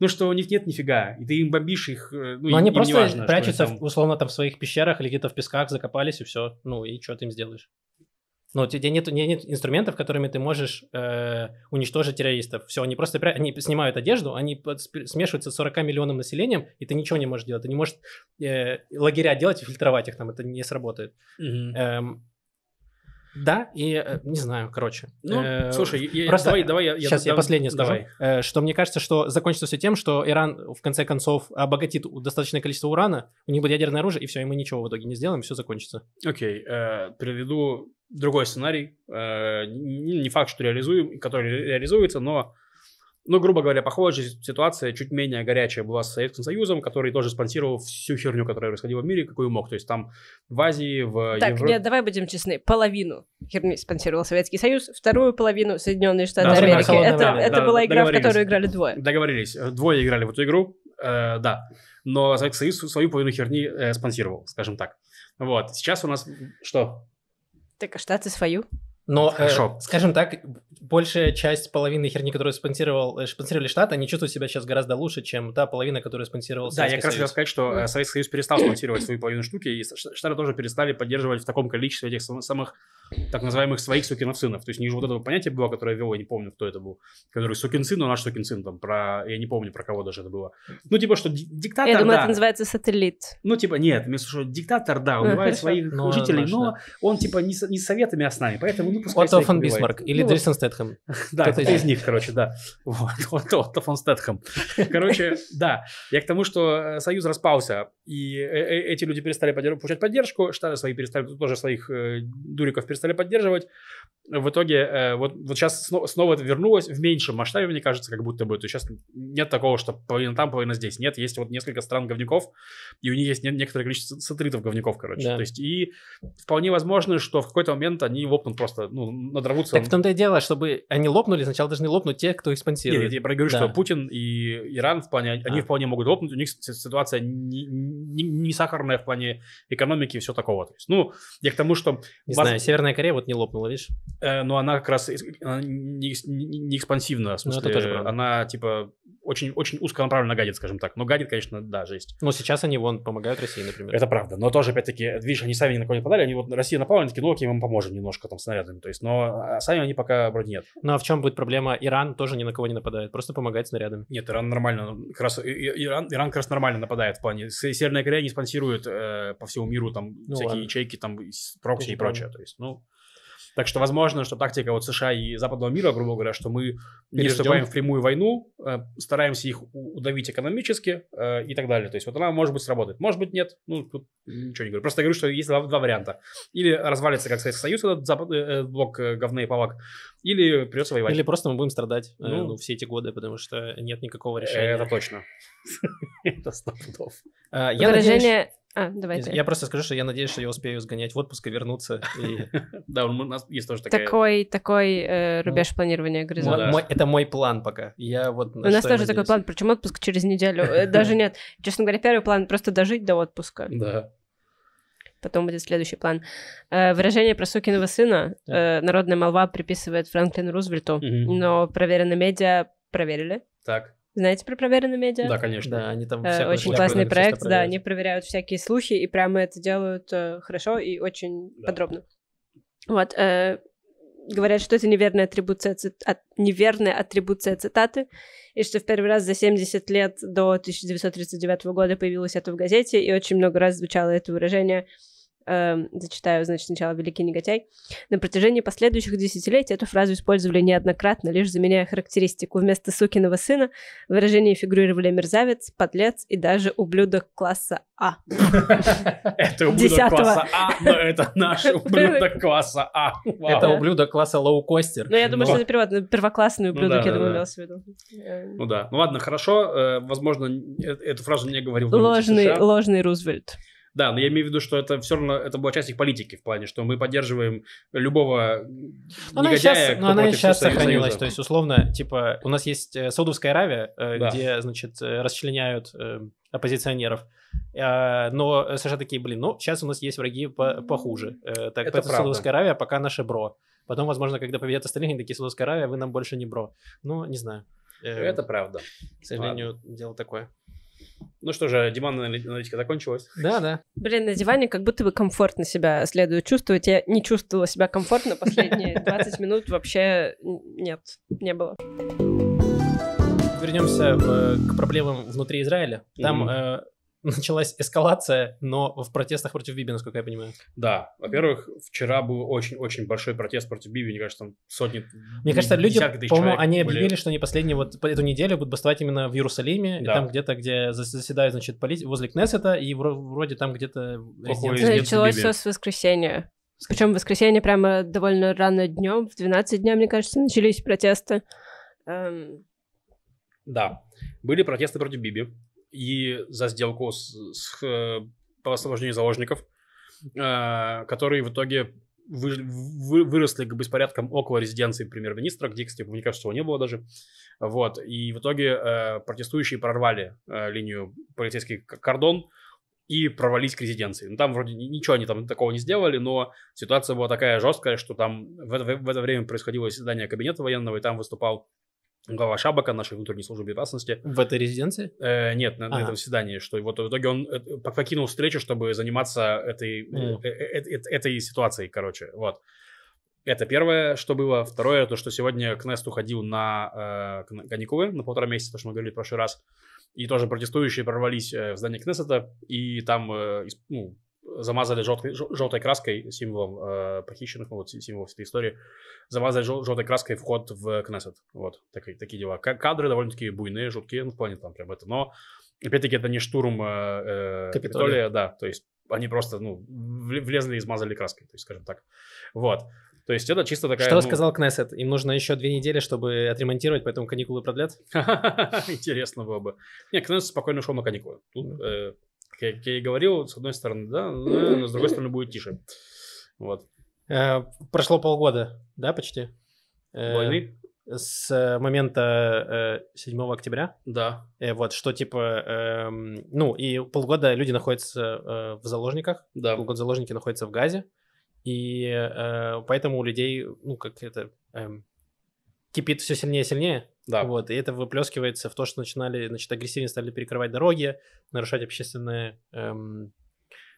ну, что у них нет нифига, и ты им бомбишь их, э, ну, Но ну, они просто важно, прячутся, там... условно, там в своих пещерах или где-то в песках закопались, и все, ну, и что ты им сделаешь? Ну, у тебя нет, нет инструментов, которыми ты можешь э, уничтожить террористов. Все, они просто они снимают одежду, они смешиваются с 40 миллионным населением, и ты ничего не можешь делать. Ты не можешь э, лагеря делать и фильтровать их там, это не сработает. Mm-hmm. Эм, да, и э, не знаю, короче. Ну, э, слушай, я, просто давай, давай я, сейчас я, я последнее скажу, давай. Э, что мне кажется, что закончится все тем, что Иран в конце концов обогатит достаточное количество урана, у них будет ядерное оружие и все, и мы ничего в итоге не сделаем, все закончится. Окей, э, приведу другой сценарий, э, не факт, что реализуем, который реализуется, но ну, грубо говоря, похожая ситуация, чуть менее горячая была с Советским Союзом, который тоже спонсировал всю херню, которая происходила в мире, какую мог. То есть там в Азии, в Так, Европе... нет, давай будем честны. Половину херни спонсировал Советский Союз, вторую половину Соединенные Штаты да, Америки. Это, войны. это да, была игра, в которую играли двое. Договорились. Двое играли в эту игру, э, да. Но Советский Союз свою половину херни э, спонсировал, скажем так. Вот. Сейчас у нас что? Так, а Штаты свою? Но, э, Хорошо. Э, скажем так, большая часть половины херни, которую спонсировал, э, спонсировали Штаты, они чувствуют себя сейчас гораздо лучше, чем та половина, которая спонсировала. Советский Да, я как раз хотел сказать, что mm. Советский Союз перестал спонсировать свою половину штуки, и Штаты тоже перестали поддерживать в таком количестве этих самых так называемых своих сукинов сынов. То есть у них же вот этого понятия было, которое я вел, я не помню, кто это был, который сукин сын, но наш сукин сын, там, про, я не помню, про кого даже это было. Ну, типа, что диктатор, Я думаю, да. это называется сателлит. Ну, типа, нет, вместо что диктатор, да, убивает своих но ну, жителей, но он, типа, не, не советами, а с нами, поэтому, ну, пускай Отто фон Бисмарк или ну, Джейсон Стэтхэм. Да, это из них, короче, да. Вот, Отто фон Стэтхэм. Короче, да, я к тому, что э, Союз распался, и э, э, эти люди перестали получать поддержку, штаты свои перестали, тоже своих дуриков перестали поддерживать, в итоге э, вот, вот сейчас снова, снова это вернулось в меньшем масштабе, мне кажется, как будто бы. То есть сейчас нет такого, что половина там, половина здесь. Нет, есть вот несколько стран говнюков, и у них есть некоторое количество сатритов говнюков, короче. Да. То есть и вполне возможно, что в какой-то момент они лопнут просто, ну, надорвутся. Так в том-то и дело, чтобы они лопнули, сначала должны лопнуть те, кто их спонсирует. Нет, я говорю, да. что Путин и Иран в плане, они а. вполне могут лопнуть, у них ситуация не, не, не сахарная в плане экономики и все такого. То есть, ну, я к тому, что... Не баз... знаю, Северная Корея вот не лопнула, видишь? Э, но она как раз не, не, экспансивна, в ну, смысле, это тоже она типа очень, очень узко направленно гадит, скажем так. Но гадит, конечно, да, жесть. Но сейчас они вон помогают России, например. Это правда. Но тоже, опять-таки, видишь, они сами ни на кого не подали, они вот Россия напала, они такие, ну окей, мы им поможем немножко там снарядами. То есть, но а, сами они пока вроде нет. Ну а в чем будет проблема? Иран тоже ни на кого не нападает, просто помогает снарядами. Нет, Иран нормально, как раз, Иран, Иран как раз нормально нападает в плане. Северная Корея не спонсирует э, по всему миру там ну, всякие ладно. ячейки, там прокси и прочее. То есть, ну... Так что, возможно, что тактика вот США и западного мира, грубо говоря, что мы Переждем. не вступаем в прямую войну, э, стараемся их удавить экономически э, и так далее. То есть вот она, может быть, сработает. Может быть, нет. Ну, тут ничего не говорю. Просто говорю, что есть два, два варианта. Или развалится, как Советский Союз, этот запад, э, э блок э, говна и палак, или придется воевать. Или просто мы будем страдать э, ну, ну все эти годы, потому что нет никакого э, решения. Это точно. Это сто пудов. Э, Выражение а, давай. Я просто скажу, что я надеюсь, что я успею сгонять в отпуск и вернуться. Да, у нас есть тоже такая... Такой, такой э, ну, рубеж планирования ну горизонта. Это мой план пока. Я вот У нас тоже такой план, причем отпуск через неделю. Э, даже нет. Честно говоря, первый план просто дожить до отпуска. Да. Потом будет следующий план. Э, выражение про сукиного сына народная молва приписывает Франклину Рузвельту, но проверено медиа проверили. Так. Знаете про проверенные медиа? Да, конечно. Да, они там э, очень классный проект, да, они проверяют всякие слухи и прямо это делают э, хорошо и очень да. подробно. Вот, э, говорят, что это неверная атрибуция, цит... от... неверная атрибуция цитаты, и что в первый раз за 70 лет до 1939 года появилось это в газете, и очень много раз звучало это выражение э, зачитаю, значит, сначала «Великий негодяй». На протяжении последующих десятилетий эту фразу использовали неоднократно, лишь заменяя характеристику. Вместо «сукиного сына» выражение фигурировали «мерзавец», «подлец» и даже «ублюдок класса А». Это ублюдок класса А, но это наш ублюдок класса А. Это ублюдок класса лоукостер. Ну, я думаю, что это ну, первоклассный ну ублюдок, я думаю, имелся в виду. Эм. Ну да. Ну ладно, хорошо. Э, возможно, э, эту фразу не говорил. Ложный Ложный Рузвельт. Да, но я имею в виду, что это все равно это была часть их политики в плане, что мы поддерживаем любого но негодяя, она сейчас, кто но она сейчас сохранилась. То есть, условно, типа, у нас есть э, Саудовская Аравия, э, да. где, значит, э, расчленяют оппозиционеров. А, но США такие, блин, ну, сейчас у нас есть враги по похуже. Так, это поэтому Саудовская Аравия пока наше бро. Потом, возможно, когда победят остальные, они такие, Саудовская Аравия, вы нам больше не бро. Ну, не знаю. Это правда. К сожалению, Ладно. дело такое. Ну что же, диванная аналитика закончилась. Да, да. Блин, на диване как будто бы комфортно себя следует чувствовать. Я не чувствовала себя комфортно последние 20 минут. Вообще нет, не было. Вернемся к проблемам внутри Израиля. Там началась эскалация, но в протестах против Биби, насколько я понимаю. Да. Во-первых, вчера был очень-очень большой протест против Биби, мне кажется, там сотни... Мне кажется, люди, по-моему, они были... объявили, что они последние вот эту неделю будут бастовать именно в Иерусалиме, да. и там где-то, где заседают, значит, полит... возле Кнессета, и вроде там где-то... Началось все с воскресенья. Причем в воскресенье прямо довольно рано днем, в 12 дня, мне кажется, начались протесты. Эм. Да. Были протесты против Биби и за сделку с, с, э, по освобождению заложников, э, которые в итоге вы, вы, выросли к беспорядкам около резиденции премьер-министра, где, кстати, мне кажется, его не было даже. Вот. И в итоге э, протестующие прорвали э, линию полицейских кордон и провалились к резиденции. Ну, там вроде ничего они там такого не сделали, но ситуация была такая жесткая, что там в это, в это время происходило заседание кабинета военного, и там выступал глава Шабака, нашей внутренней службы безопасности. В этой резиденции? Э, нет, на, на а. этом заседании, что вот в итоге он э, покинул встречу, чтобы заниматься этой, mm. э, э, э, э этой ситуацией, короче, вот. Это первое, что было. Второе, то, что сегодня Кнест уходил на э, каникулы на полтора месяца, то, что мы говорили в прошлый раз. И тоже протестующие прорвались э, в здание Кнессета, и там э, ну, замазали желтой, желтой краской символом э, похищенных, ну, вот символ всей этой истории, замазали жел, желтой краской вход в Кнессет. Вот, такие, такие дела. К- кадры довольно-таки буйные, жуткие, ну, в плане там прям это, но, опять-таки, это не штурм э, э Капитолия, да, то есть они просто, ну, влезли и измазали краской, то есть, скажем так. Вот. То есть это чисто такая... Что ну... сказал Кнессет? Им нужно еще две недели, чтобы отремонтировать, поэтому каникулы продлят? Интересно было бы. Нет, Кнессет спокойно ушел на каникулы. Тут как я и говорил, с одной стороны, да, но, с другой стороны будет тише. Вот. Э, прошло полгода, да, почти? Э, Войны? С э, момента 7 октября? Да. Вот, что типа, эм, ну, и полгода люди находятся в заложниках, да. полгода заложники находятся в Газе, и поэтому у людей, ну, как это, эм, кипит все сильнее и сильнее. Да. Вот, и это выплескивается в то, что начинали, значит, агрессивнее стали перекрывать дороги, нарушать общественный эм,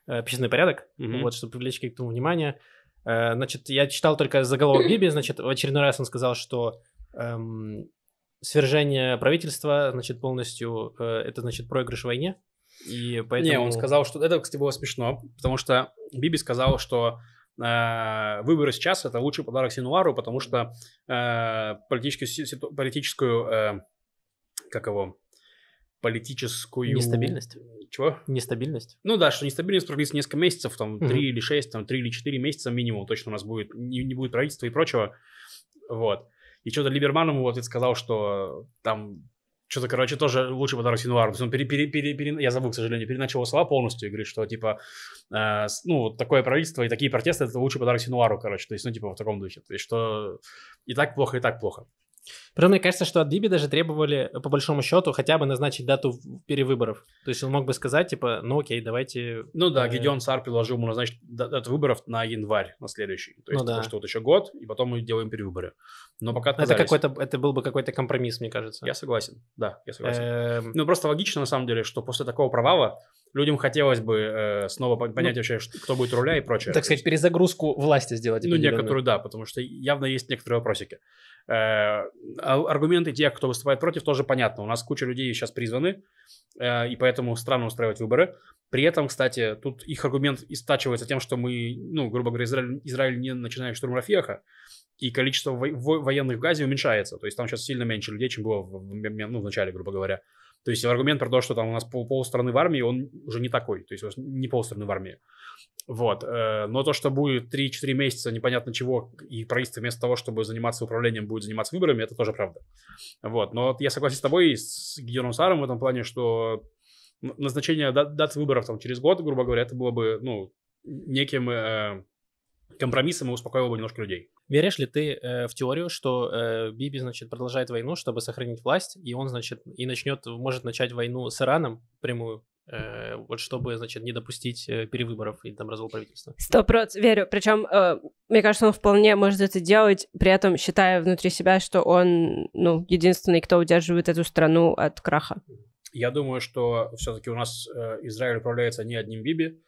общественный порядок, mm вот, чтобы привлечь к этому внимание. Э, значит, я читал только заголовок Биби, значит, в очередной раз он сказал, что эм, свержение правительства, значит, полностью, э, это, значит, проигрыш в войне, и поэтому... Не, он сказал, что... Это, кстати, было смешно, потому что Биби сказал, что Э, выборы сейчас это лучший подарок Синуару, потому что э, политическую, политическую э, как его, политическую... Нестабильность? Чего? Нестабильность. Ну да, что нестабильность продлится несколько месяцев, там угу. или шесть там три или четыре месяца минимум точно у нас будет, не, не будет правительства и прочего. Вот. И что-то Либерман ему вот сказал, что там что-то, короче, тоже лучше подарок Синуару. То есть он пере, пере, пере, пере, я забыл, к сожалению, переначал слова полностью и говорит, что, типа, э, ну, вот такое правительство и такие протесты – это лучше подарок Синуару, короче. То есть, ну, типа, в таком духе. То есть, что и так плохо, и так плохо. Причем, мне кажется, что от Биби даже требовали, по большому счету, хотя бы назначить дату перевыборов. То есть он мог бы сказать, типа, ну окей, давайте... Ну да, э... Гедеон Сар предложил ему назначить дату выборов на январь, на следующий. То есть, ну, да. что вот еще год, и потом мы делаем перевыборы. Но пока Это, какой-то, это был бы какой-то компромисс, мне кажется. Я согласен, да, я согласен. Э... Ну просто логично, на самом деле, что после такого провала людям хотелось бы э, снова понять ну, вообще, кто будет руля и прочее. Так сказать, перезагрузку власти сделать. Ну, некоторую, да, потому что явно есть некоторые вопросики. Э, а аргументы тех, кто выступает против, тоже понятно. У нас куча людей сейчас призваны, э, и поэтому странно устраивать выборы. При этом, кстати, тут их аргумент истачивается тем, что мы, ну, грубо говоря, Израиль, Израиль не начинает штурм Рафеха, и количество во- военных в Газе уменьшается. То есть там сейчас сильно меньше людей, чем было в, ну, в начале, грубо говоря. То есть аргумент про то, что там у нас пол, полстраны в армии, он уже не такой. То есть у нас не полстраны в армии. Вот. Э, но то, что будет 3-4 месяца непонятно чего, и правительство вместо того, чтобы заниматься управлением, будет заниматься выборами, это тоже правда. Вот. Но я согласен с тобой и с Гедеоном Саром в этом плане, что назначение дат, дат выборов там через год, грубо говоря, это было бы, ну, неким э, компромиссом и успокоил бы немножко людей. Веришь ли ты э, в теорию, что э, Биби, значит, продолжает войну, чтобы сохранить власть, и он, значит, и начнет, может начать войну с Ираном прямую, э, вот чтобы, значит, не допустить э, перевыборов и там развал правительства? Сто процентов верю. Причем, э, мне кажется, он вполне может это делать, при этом считая внутри себя, что он, ну, единственный, кто удерживает эту страну от краха. Я думаю, что все-таки у нас э, Израиль управляется не одним Биби,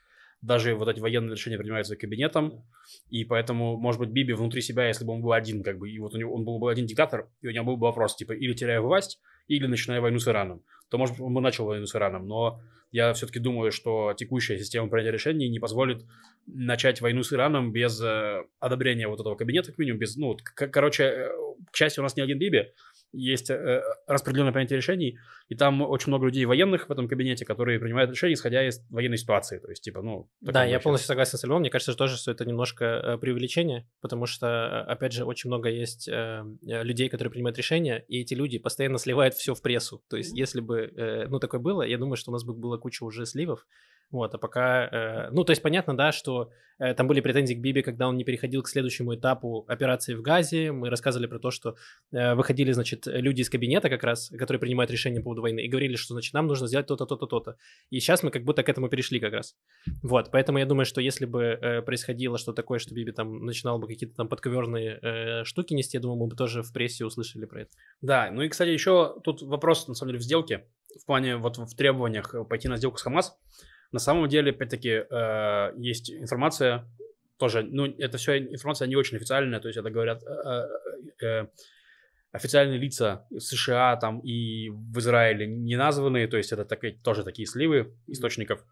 даже вот эти военные решения принимаются кабинетом, и поэтому, может быть, Биби внутри себя, если бы он был один, как бы, и вот у него, он был бы один диктатор, и у него был бы вопрос, типа, или теряю власть, или начинаю войну с Ираном, то, может быть, он бы начал войну с Ираном, но я все-таки думаю, что текущая система принятия решений не позволит начать войну с Ираном без э, одобрения вот этого кабинета, как минимум, без, ну, к- короче, э, к счастью, у нас не один Биби, есть э, э распределенное понятие решений, и там очень много людей военных в этом кабинете, которые принимают решения, исходя из военной ситуации. То есть, типа, ну... Да, я полностью согласен с Львом. Мне кажется тоже, что это немножко э, преувеличение, потому что, э, опять же, очень много есть э, э, людей, которые принимают решения, и эти люди постоянно сливают все в прессу. То есть, если бы, э, ну, такое было, я думаю, что у нас бы было куча уже сливов, вот, а пока... Э, ну, то есть понятно, да, что э, там были претензии к Биби, когда он не переходил к следующему этапу операции в Газе. Мы рассказывали про то, что э, выходили, значит, люди из кабинета как раз, которые принимают решения по поводу войны, и говорили, что, значит, нам нужно сделать то-то, то-то, то-то. И сейчас мы как будто к этому перешли как раз. Вот, поэтому я думаю, что если бы э, происходило что такое, что Биби там начинал бы какие-то там подковерные э, штуки нести, я думаю, мы бы тоже в прессе услышали про это. Да, ну и, кстати, еще тут вопрос, на самом деле, в сделке в плане вот в требованиях э, пойти на сделку с Хамас. На самом деле, опять-таки, э, есть информация тоже, ну, это все информация не очень официальная, то есть это говорят э, э, э, официальные лица США там и в Израиле не названные, то есть это так, тоже такие сливы источников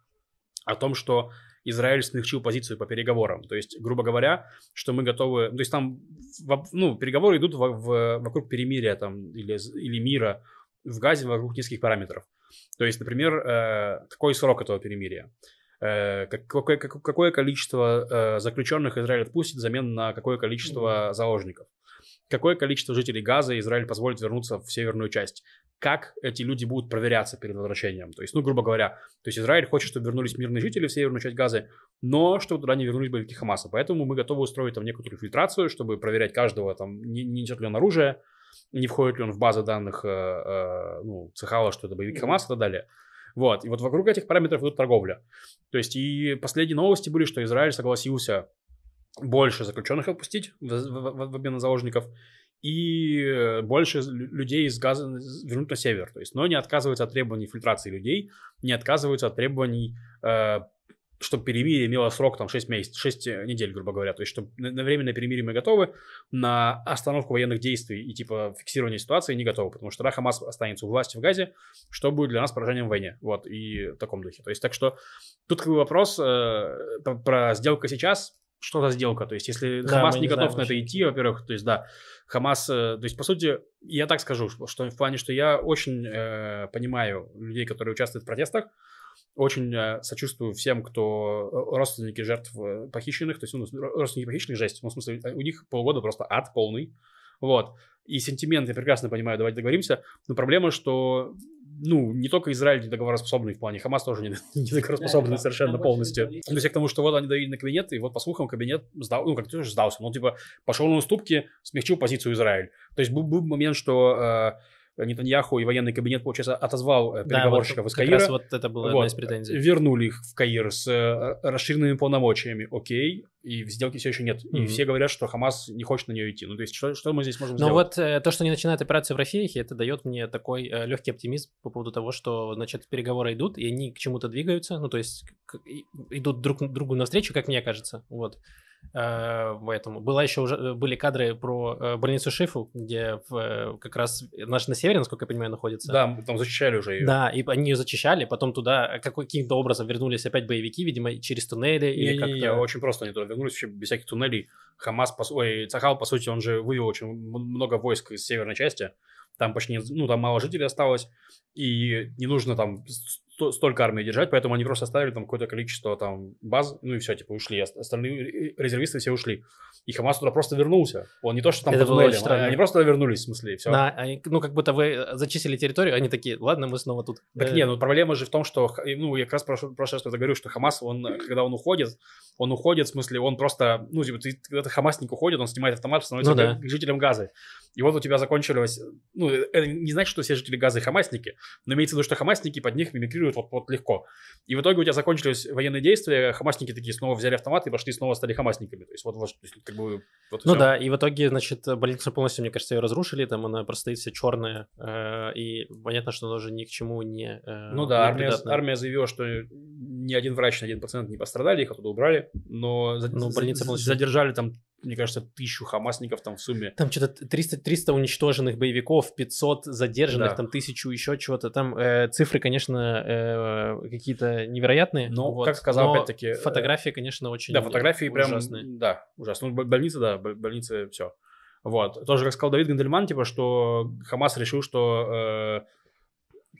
о том, что Израиль смягчил позицию по переговорам. То есть, грубо говоря, что мы готовы... Ну, то есть там ну, переговоры идут в, в, вокруг перемирия там, или, или мира в Газе вокруг низких параметров. То есть, например, э, какой срок этого перемирия? Э, какое, какое количество э, заключенных Израиль отпустит взамен на какое количество заложников? Какое количество жителей Газа Израиль позволит вернуться в северную часть? Как эти люди будут проверяться перед возвращением? То есть, ну, грубо говоря, то есть Израиль хочет, чтобы вернулись мирные жители в северную часть Газы, но чтобы туда не вернулись боевики Хамаса. Поэтому мы готовы устроить там некоторую фильтрацию, чтобы проверять каждого, там, не, не ли он оружие, не входит ли он в базы данных э, э, ну, Цехала, что это боевик Хамас и так далее. Вот. И вот вокруг этих параметров идут торговля. То есть и последние новости были, что Израиль согласился больше заключенных отпустить в, в, в обмен на заложников и э, больше людей из газа вернуть на север. То есть, но не отказываются от требований фильтрации людей, не отказываются от требований э, чтобы перемирие имело срок там 6 месяцев, 6 недель, грубо говоря. То есть, чтобы на временное перемирие мы готовы, на остановку военных действий и типа фиксирование ситуации не готовы, потому что Хамас останется у власти в Газе, что будет для нас поражением в войне. Вот, и в таком духе. То есть, так что тут какой вопрос э, про сделку сейчас, что за сделка? То есть, если да, Хамас не, не готов знаем, на это идти, во-первых, то есть, да, Хамас, э, то есть, по сути, я так скажу, что в плане, что я очень э, понимаю людей, которые участвуют в протестах, очень э, сочувствую всем, кто э, родственники жертв э, похищенных, то есть ну, родственники похищенных жесть, в смысле, у них полгода просто ад полный, вот. И сентимент, я прекрасно понимаю, давайте договоримся, но проблема, что ну, не только Израиль не договороспособный в плане, Хамас тоже не, не договороспособный да, совершенно полностью. То есть к тому, что вот они давили на кабинет, и вот по слухам кабинет сдал, ну, как-то тоже сдался, но ну, типа, пошел на уступки, смягчил позицию Израиль. То есть был, был момент, что э, Нетаньяху и военный кабинет, получается, отозвал переговорщиков э, да, вот, из Каира. раз вот это было вот, одна из претензий. Вернули их в Каир с э, расширенными полномочиями. Окей, и в сделке все еще нет. Mm-hmm. И все говорят, что Хамас не хочет на нее идти. Ну, то есть, что, что мы здесь можем Но сделать? Ну, вот э, то, что они начинают операцию в Рафеихе, это дает мне такой э, легкий оптимизм по поводу того, что, значит, переговоры идут, и они к чему-то двигаются, ну, то есть, к, идут друг другу навстречу, как мне кажется, вот. Э, поэтому была еще уже э, были кадры про э, больницу Шифу, где в, как раз наш на севере, насколько я понимаю, находится. Да, там зачищали уже ее. Да, и они ее зачищали, потом туда каким-то образом вернулись опять боевики, видимо, через туннели не, или как-то. Не, очень просто они туда вернулись вообще без всяких туннелей. Хамас, по, ой, Цахал, по сути, он же вывел очень много войск из северной части. Там почти, ну, там мало жителей осталось, и не нужно там столько армии держать, поэтому они просто оставили там какое-то количество там баз, ну и все, типа ушли. Остальные резервисты все ушли. И Хамас туда просто вернулся. Он не то, что там Это было туннелям, а они, они просто туда вернулись, в смысле, все. Да, они, ну как будто вы э, зачистили территорию, они такие, ладно, мы снова тут. Так да. Э, нет, ну проблема же в том, что, ну я как раз прошу, прошлый раз говорю, что Хамас, он, э, когда он уходит, он уходит, в смысле, он просто, ну типа, ты, когда ты Хамасник уходит, он снимает автомат, становится ну, да. жителем Газы. И вот у тебя закончилось... Ну, это э, не значит, что все жители Газы хамасники, но имеется в виду, что хамасники под них мимикрируют вот, вот легко. И в итоге у тебя закончились военные действия, хамасники такие снова взяли автоматы и пошли снова стали хамасниками. То есть вот, вот как бы... Вот ну все. да, и в итоге, значит, больницу полностью, мне кажется, ее разрушили, там она просто стоит вся черная, э, и понятно, что она уже ни к чему не... Э, ну да, армия, армия заявила, что ни один врач, ни один пациент не пострадали, их оттуда убрали, но ну, за, больница полностью... задержали там мне кажется, тысячу хамасников там в сумме. Там что-то 300, 300 уничтоженных боевиков, 500 задержанных, да. там тысячу еще чего-то. Там э, цифры, конечно, э, какие-то невероятные. Но, ну, вот. как сказал, но опять-таки... Э, фотографии, конечно, очень Да, фотографии ужасные. прям... Ужасные. Да, ужасно. Ну, больница, да, больница, все. Вот. Тоже, как сказал Давид Гандельман, типа, что Хамас решил, что... Э,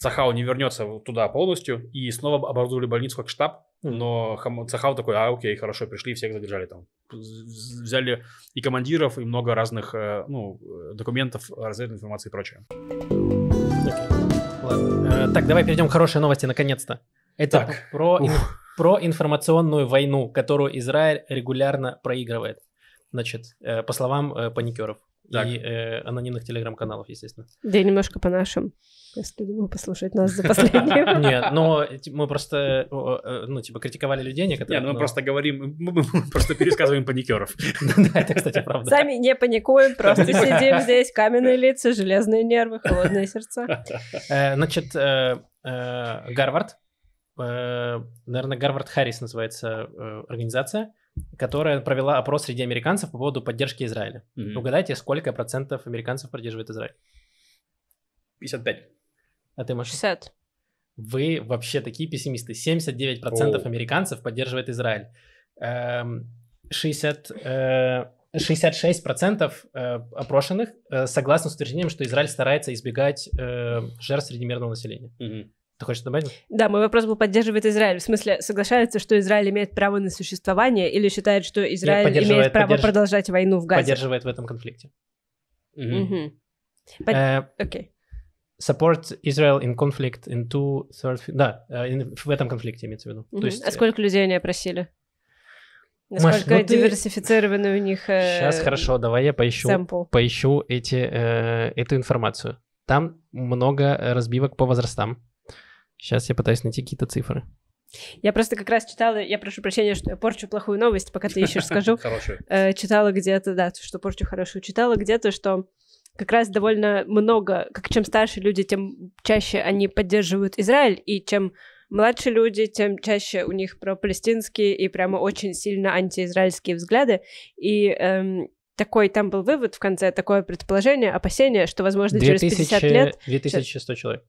Цахау не вернется туда полностью, и снова оборудовали больницу как штаб, хм. но Цахау такой, а, окей, хорошо, пришли, всех задержали там. Взяли и командиров, и много разных э, ну, э, документов, разведной информации и прочее. Okay. Э, так, давай перейдем к хорошей новости, наконец-то. Это так. Про, ин, про информационную войну, которую Израиль регулярно проигрывает. Значит, по словам паникеров так. и анонимных телеграм-каналов, естественно. Да немножко по нашим. Если люди послушать нас за последние. Нет, но мы просто, э, ну, типа, критиковали людей некоторые. Нет, ну мы просто говорим, мы просто пересказываем паникеров. Да, это, кстати, правда. Сами не паникуем, просто сидим здесь, каменные лица, железные нервы, холодные сердца. Э, значит, э, Гарвард, наверное, Гарвард Харрис называется организация, которая провела опрос среди американцев по поводу поддержки Израиля. Угадайте, сколько процентов американцев поддерживает Израиль? 55. А ты, можешь. 60. Вы вообще такие пессимисты. 79% Оу. американцев поддерживает Израиль. 60, эм, 66% э, э, опрошенных э, согласны с утверждением, что Израиль старается избегать жертв среди мирного населения. Угу. Ты хочешь добавить? Да, мой вопрос был, поддерживает Израиль. В смысле, соглашается, что Израиль имеет право на существование или считает, что Израиль имеет право поддерж... продолжать войну в Газе? Поддерживает в этом конфликте. Угу. Угу. Под... Э... Окей support Israel in conflict in two third... Да, э, in, в этом конфликте имеется в виду. Mm-hmm. То есть... А э, сколько людей они опросили? Насколько Маш, ну диверсифицированы ты... у них... Э, Сейчас, хорошо, давай я поищу, поищу эти, э, эту информацию. Там много разбивок по возрастам. Сейчас я пытаюсь найти какие-то цифры. Я просто как раз читала, я прошу прощения, что я порчу плохую новость, пока ты еще скажу. Хорошую. Э, читала где-то, да, что порчу хорошую. Читала где-то, что как раз довольно много, как чем старше люди, тем чаще они поддерживают Израиль, и чем младше люди, тем чаще у них пропалестинские и прямо очень сильно антиизраильские взгляды. И эм, такой там был вывод в конце, такое предположение, опасение, что, возможно, 2000, через 50 лет... 2100 человек.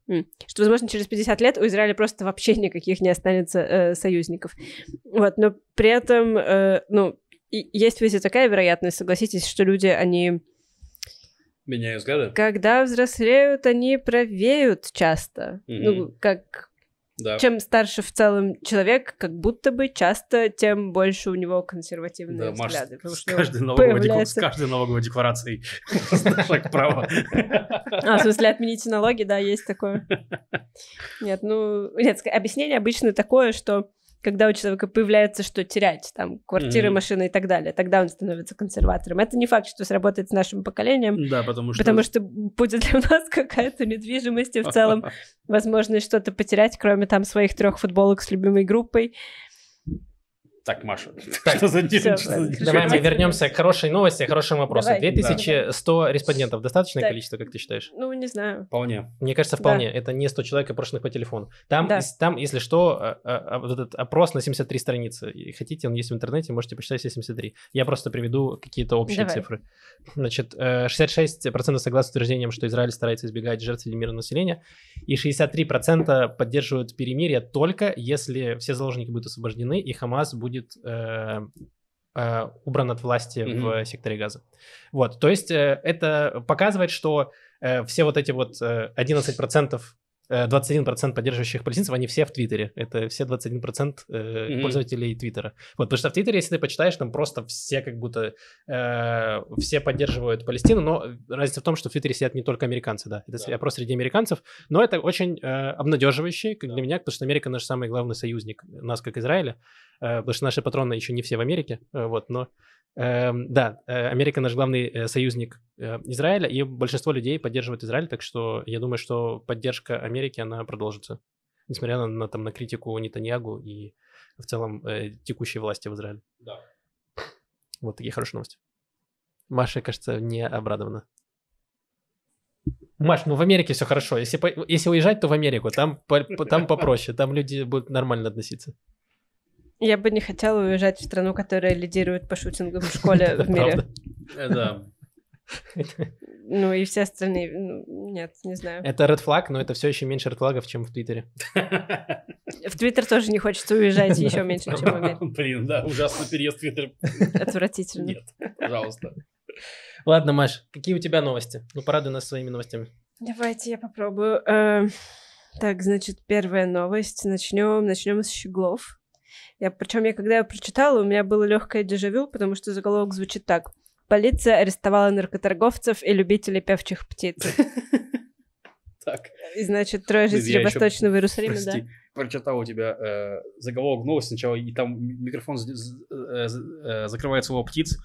Что, возможно, через 50 лет у Израиля просто вообще никаких не останется э, союзников. Вот, но при этом, э, ну, и есть везде такая вероятность, согласитесь, что люди, они Меняя взгляды? Когда взрослеют, они правеют часто. Mm-hmm. Ну, как... Да. Чем старше в целом человек, как будто бы часто, тем больше у него консервативные да, взгляды. Маш, с, каждой нового появляется... дек... с каждой налоговой декларацией шаг права. А, в смысле, отмените налоги, да, есть такое. Нет, ну... Нет, объяснение обычно такое, что когда у человека появляется что терять, там, квартиры, mm-hmm. машины и так далее, тогда он становится консерватором. Это не факт, что сработает с нашим поколением. Да, потому что... Потому что будет ли у нас какая-то недвижимость и в целом возможность что-то потерять, кроме там своих трех футболок с любимой группой. Так, Маша, так. что за Давай мы вернемся к хорошей новости, к хорошему вопросу. 2100 да. респондентов. Достаточное так. количество, как ты считаешь? Ну, не знаю. Вполне. Мне кажется, вполне. Да. Это не 100 человек, опрошенных а по телефону. Там, да. там если что, а, а, этот опрос на 73 страницы. И хотите, он есть в интернете, можете почитать 73. Я просто приведу какие-то общие Давай. цифры. Значит, 66% э, согласны с утверждением, что Израиль старается избегать жертв среди мирного населения, и 63% поддерживают перемирие только если все заложники будут освобождены и Хамас будет будет э, э, убран от власти mm-hmm. в секторе газа. Вот, то есть э, это показывает, что э, все вот эти вот э, 11% 21% э, поддерживающих палестинцев, они все в Твиттере. Это все 21% mm-hmm. Э, пользователей Твиттера. Вот, потому что в Твиттере, если ты почитаешь, там просто все как будто... Э, все поддерживают Палестину, но разница в том, что в Твиттере сидят не только американцы, да. Это да. опрос среди американцев. Но это очень э, обнадеживающе как да. для меня, потому что Америка наш самый главный союзник, нас как Израиля. Э, потому что наши патроны еще не все в Америке, э, вот, но Эм, да, э, Америка наш главный э, союзник э, Израиля, и большинство людей поддерживает Израиль, так что я думаю, что поддержка Америки, она продолжится, несмотря на, на, там, на критику Нетаньягу и в целом э, текущей власти в Израиле. Да. Вот такие хорошие новости. Маша, кажется, не обрадована. Маш, ну в Америке все хорошо. Если, если уезжать, то в Америку. Там, по, там попроще, там люди будут нормально относиться. Я бы не хотела уезжать в страну, которая лидирует по шутингу в школе в мире. Э, да. Ну и все остальные, ну, нет, не знаю. Это red flag, но это все еще меньше red флагов, чем в Твиттере. В Твиттер тоже не хочется уезжать еще меньше, чем в Америке. Блин, да, ужасный переезд в Твиттер. Отвратительно. Нет, пожалуйста. Ладно, Маш, какие у тебя новости? Ну, порадуй нас своими новостями. Давайте я попробую. Э, так, значит, первая новость. Начнем, начнем с щеглов. Я, причем я, когда я прочитала, у меня было легкое дежавю, потому что заголовок звучит так. Полиция арестовала наркоторговцев и любителей певчих птиц. Так. И значит, трое жителей Восточного Иерусалима, да? прочитал у тебя э, заголовок новости сначала, и там микрофон з- з- э, з- э, закрывает слово «птиц»,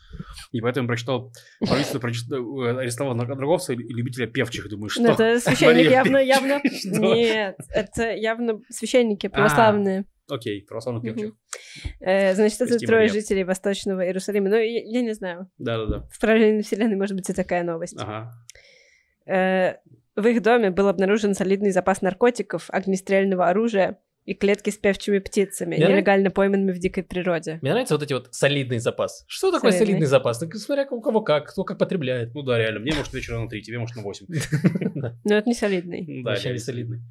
и поэтому прочитал, правительство прочитал, э, арестовало наркоторговца и любителя певчих, думаю, что? Ну, это священник явно, явно... Нет, это явно священники а. православные окей, православных певчих. Э, значит, это трое жителей Восточного Иерусалима. Ну, я, не знаю. Да-да-да. В параллельной вселенной, может быть, и такая новость. Ага. Э, в их доме был обнаружен солидный запас наркотиков, огнестрельного оружия и клетки с певчими птицами, Мне нелегально нрав... пойманными в дикой природе. Мне нравится вот эти вот солидный запас. Что солидный. такое солидный запас? Так, смотря у кого как, кто как потребляет. Ну да, реально. Мне может вечером на три, тебе может на восемь. Но ну, это не солидный. Да, не солидный.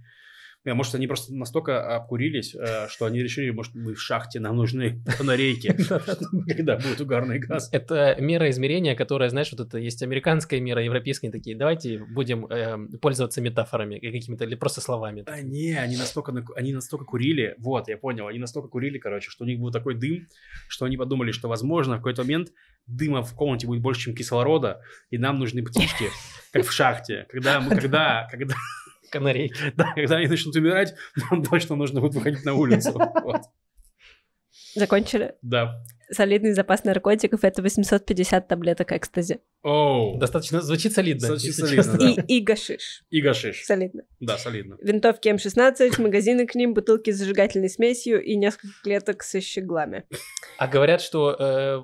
Может, они просто настолько обкурились, э, что они решили, может, мы в шахте, нам нужны фонарейки, когда будет угарный газ. Это мера измерения, которая, знаешь, вот это есть американская мера, европейские такие, давайте будем эм, пользоваться метафорами какими-то или просто словами. Да не, они настолько, они настолько курили, вот, я понял, они настолько курили, короче, что у них был такой дым, что они подумали, что, возможно, в какой-то момент дыма в комнате будет больше, чем кислорода, и нам нужны птички, как в шахте. Когда мы, когда, когда, канарейки. Да, когда они начнут умирать, нам точно нужно будет выходить на улицу. Закончили? Да солидный запас наркотиков — это 850 таблеток экстази. Оу. Достаточно, звучит солидно. Звучит солидно, да. И, и гашиш. И гашиш. Солидно. Да, солидно. Винтовки М-16, эм магазины к ним, бутылки с зажигательной смесью и несколько клеток со щеглами. А говорят, что,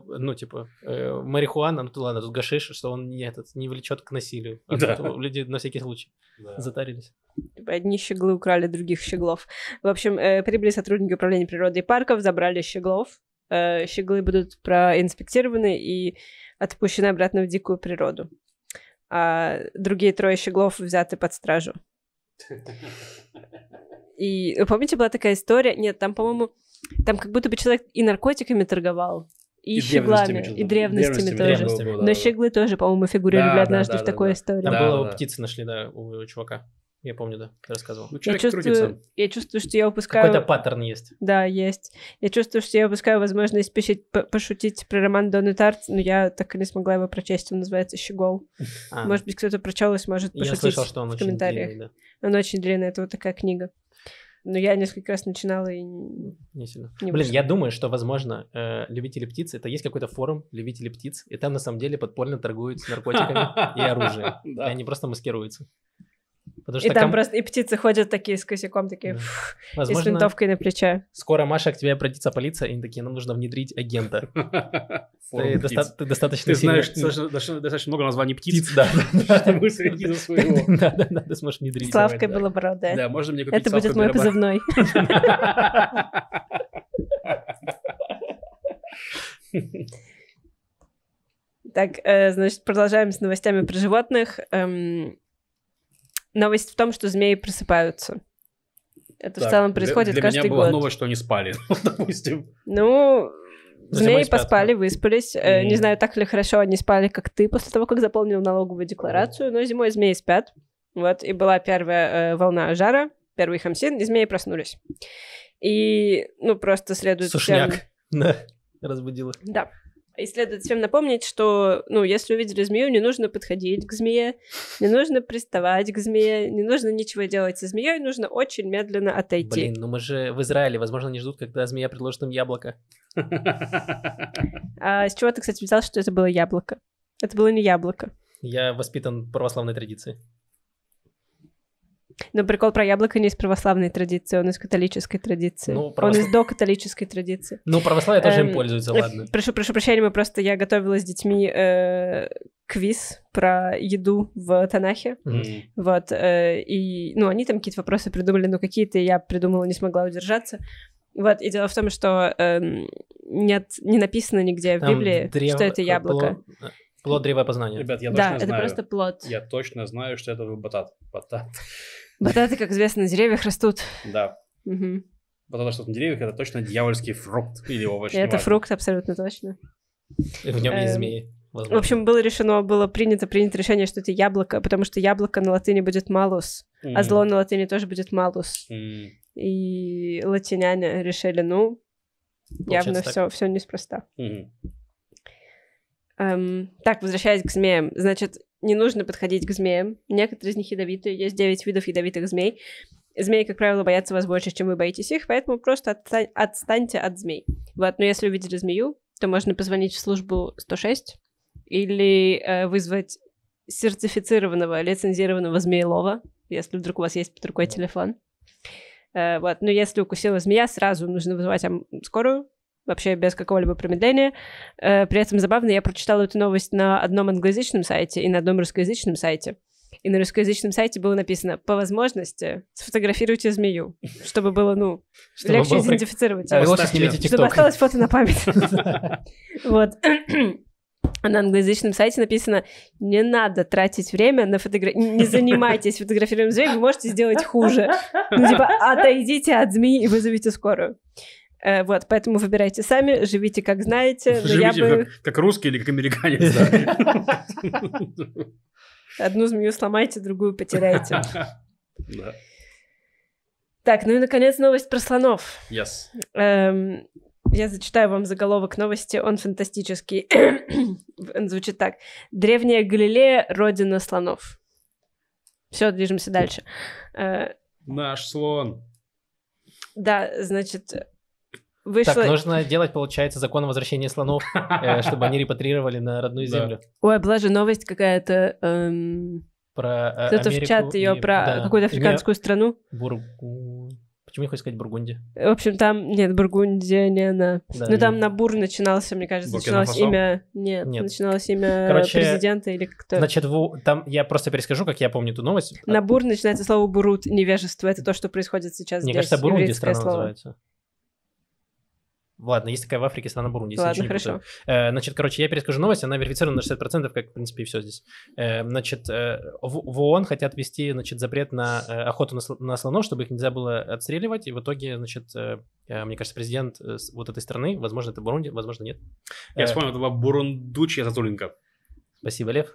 э, ну, типа, э, марихуана, ну, ладно, тут гашиш, что он не, этот, не влечет к насилию. А да. Люди на всякий случай да. затарились. Типа, одни щеглы украли других щеглов. В общем, э, прибыли сотрудники управления природы и парков, забрали щеглов, э, щеглы будут проинспектированы и отпущены обратно в дикую природу. А другие трое щеглов взяты под стражу. И помните, была такая история? Нет, там, по-моему, там как будто бы человек и наркотиками торговал, и, и щеглами, древностями, и древностями, древностями тоже. Древностями, Но да, щеглы да. тоже, по-моему, фигурировали да, однажды да, да, в такой да. истории. Там да, было, да. птицы нашли, да, у, у чувака. Я помню, да, рассказывал. Ну, я, чувствую, крутится. я чувствую, что я упускаю... Какой-то паттерн есть. Да, есть. Я чувствую, что я упускаю возможность пишить, пошутить про роман Донны Тарт, но я так и не смогла его прочесть. Он называется «Щегол». А. Может быть, кто-то прочел и сможет пошутить я слышал, что он в комментариях. Очень длинный, да. Он очень длинный, это вот такая книга. Но я несколько раз начинала и... Не сильно. Не Блин, я думаю, что, возможно, э, любители птиц, это есть какой-то форум любителей птиц, и там на самом деле подпольно торгуют наркотиками и оружием. Они просто маскируются. Потому и там ком... просто и птицы ходят такие с косяком, такие да. фу, Возможно, и с винтовкой на плече. Скоро, Маша, к тебе обратится полиция, и они такие, нам нужно внедрить агента. Ты, доста- ты достаточно знаешь достаточно, много названий птиц, да, Да, да, да, сможешь внедрить. Славкой было бы да. Да, можно мне купить Это будет мой позывной. Так, э, значит, продолжаем с новостями про животных. Эм, Новость в том, что змеи просыпаются. Это так, в целом происходит для, для каждый год. Для меня была новость, что они спали, допустим. Ну, Змеи поспали, выспались. Mm. Не знаю, так ли хорошо они спали, как ты, после того, как заполнил налоговую декларацию, но зимой змеи спят. Вот, и была первая э, волна жара, первый хамсин, и змеи проснулись. И, ну, просто следует... Сушняк, всем... да, разбудила. Да. И следует всем напомнить, что, ну, если увидели змею, не нужно подходить к змее, не нужно приставать к змее, не нужно ничего делать со змеей, нужно очень медленно отойти. Блин, ну мы же в Израиле, возможно, не ждут, когда змея предложит им яблоко. А с чего ты, кстати, взял, что это было яблоко? Это было не яблоко. Я воспитан православной традицией. Но прикол про яблоко не из православной традиции, он из католической традиции. Ну, православ... Он из докатолической традиции. Ну, православие тоже им эм, пользуется, ладно. Прошу, прошу прощения, мы просто, я готовила с детьми э, квиз про еду в Танахе. Вот, э, и, ну, они там какие-то вопросы придумали, но какие-то я придумала, не смогла удержаться. Вот, и дело в том, что э, нет, не написано нигде там в Библии, древ... что это э, яблоко. Было... Плод древа познания. Ребят, я да, точно знаю. Да, это просто плод. Я точно знаю, что это батат. Батат. Бататы, как известно, на деревьях растут. Да. Угу. что на деревьях, это точно дьявольский фрукт или овощ. Это фрукт, абсолютно точно. И в нем есть эм, змеи. В общем, было решено, было принято, принято решение, что это яблоко, потому что яблоко на латыни будет малус, а зло на латыни тоже будет малус. И латиняне решили, ну, явно все, все неспроста. Mm. так, возвращаясь к змеям, значит, не нужно подходить к змеям. Некоторые из них ядовитые, есть 9 видов ядовитых змей. Змеи, как правило, боятся вас больше, чем вы боитесь их, поэтому просто отстань, отстаньте от змей. Вот, но если увидели змею, то можно позвонить в службу 106 или э, вызвать сертифицированного, лицензированного змеелова, если вдруг у вас есть под рукой телефон. Э, вот, но если укусила змея, сразу нужно вызывать скорую, вообще без какого-либо промедления. Э, при этом забавно, я прочитала эту новость на одном англоязычном сайте и на одном русскоязычном сайте. И на русскоязычном сайте было написано «По возможности сфотографируйте змею», чтобы было, ну, чтобы легче было... идентифицировать. А, чтобы осталось фото на память. Вот. А на англоязычном сайте написано «Не надо тратить время на фотографии, не занимайтесь фотографированием змеи, вы можете сделать хуже». Ну, типа, отойдите от змеи и вызовите скорую. Э, вот, поэтому выбирайте сами, живите как знаете. Живите бы... как, как русский или как американец, Одну змею сломайте, другую потеряете. Так, ну и, наконец, новость про слонов. Yes. Эм, я зачитаю вам заголовок новости, он фантастический. он звучит так. Древняя Галилея — родина слонов. Все, движемся дальше. Э, Наш слон. Да, значит, Вышло... Так, нужно делать, получается, закон о возвращении слонов, э, чтобы они репатрировали на родную землю. Ой, была же новость какая-то. Эм, про э, Кто-то в чат ее про какую-то африканскую страну. Бургу... Почему я хочу сказать Бургунди? В общем, там... Нет, Бургундия не она. Да, Но ну, там на Бур начинался, мне кажется, начиналось имя... Нет, начиналось имя президента или кто. Значит, там я просто перескажу, как я помню эту новость. На Бур начинается слово Бурут, невежество. Это то, что происходит сейчас Мне кажется, Бурунди страна называется. Ладно, есть такая в Африке страна Бурунди, если Ладно, хорошо. Буду. Э, значит, короче, я перескажу новость, она верифицирована на 60%, как, в принципе, и все здесь. Э, значит, э, в, в ООН хотят ввести, значит, запрет на охоту на слонов, чтобы их нельзя было отстреливать, и в итоге, значит, мне кажется, президент вот этой страны, возможно, это Бурунди, возможно, нет. Я вспомнил, это была Бурундучья Зазуленко. Спасибо, Лев.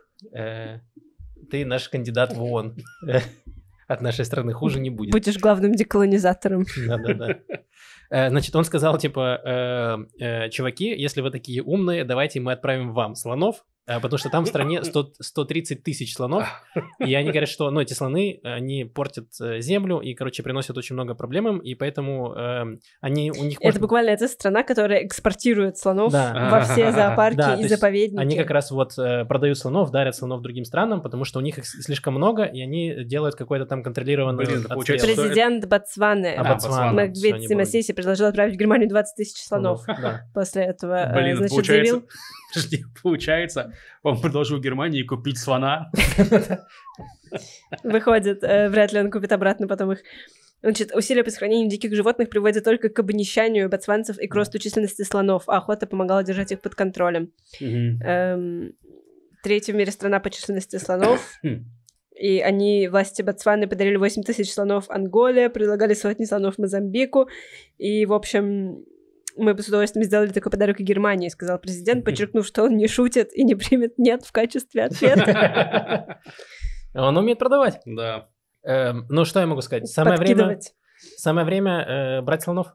Ты наш кандидат в ООН. От нашей страны хуже не будет. Будешь главным деколонизатором. Да-да-да. Э, значит, он сказал, типа, «Э, э, чуваки, если вы такие умные, давайте мы отправим вам слонов, потому что там в стране 100, 130 тысяч слонов, и они говорят, что, ну, эти слоны, они портят землю и, короче, приносят очень много проблем им, и поэтому э, они у них... Это может... буквально эта страна, которая экспортирует слонов да. во все зоопарки да, и заповедники. Они как раз вот продают слонов, дарят слонов другим странам, потому что у них их слишком много, и они делают какой-то там контролированный Блин, Президент это... Ботсваны, а, Ботсваны. Ботсваны. Маквит Симасиси предложил отправить в Германию 20 тысяч слонов. Да. После этого, э, Блин, значит, получается, заявил... Подожди, получается, он предложил Германии купить слона. Выходит, э, вряд ли он купит обратно потом их. Значит, усилия по сохранению диких животных приводят только к обнищанию ботсванцев и к росту численности слонов, а охота помогала держать их под контролем. Угу. Эм, третья в мире страна по численности слонов. Хм. И они власти Ботсваны подарили 8 тысяч слонов Анголе, предлагали сотни слонов Мозамбику. И, в общем, мы с удовольствием сделали такой подарок и Германии, сказал президент, подчеркнув, что он не шутит и не примет «нет» в качестве ответа. Он умеет продавать. Да. Эм, ну, что я могу сказать? Самое время... Самое время э, брать слонов.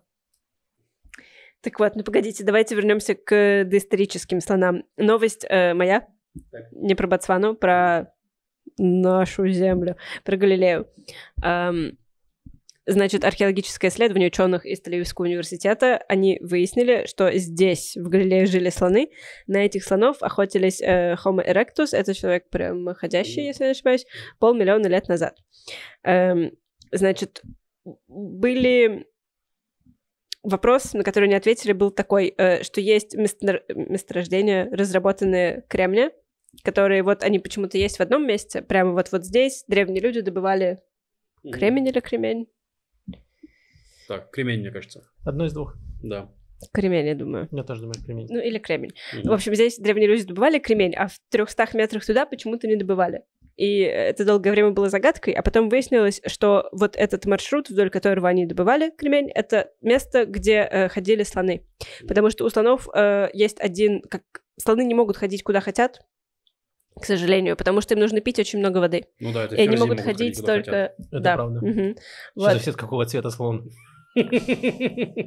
Так вот, ну погодите, давайте вернемся к доисторическим слонам. Новость э, моя, так. не про Ботсвану, про нашу землю, про Галилею. Значит, археологическое исследование ученых из тель университета, они выяснили, что здесь, в Галилее, жили слоны. На этих слонов охотились э, Homo erectus, это человек прямоходящий, если не ошибаюсь, полмиллиона лет назад. Эм, значит, были... Вопрос, на который они ответили, был такой, э, что есть месторождения, разработанные кремня, которые вот они почему-то есть в одном месте, прямо вот вот здесь древние люди добывали кремень или кремень? Так, кремень, мне кажется. Одно из двух. Да. Кремень, я думаю. Я тоже думаю, кремень. Ну, или кремень. Mm-hmm. В общем, здесь древние люди добывали кремень, а в 300 метрах туда почему-то не добывали. И это долгое время было загадкой, а потом выяснилось, что вот этот маршрут, вдоль которого они добывали кремень, это место, где э, ходили слоны. Потому что у слонов э, есть один, как слоны не могут ходить куда хотят, к сожалению, потому что им нужно пить очень много воды. Ну да, это И они могут ходить, ходить только... Это да. правда. Угу. Вот. Что какого цвета слон?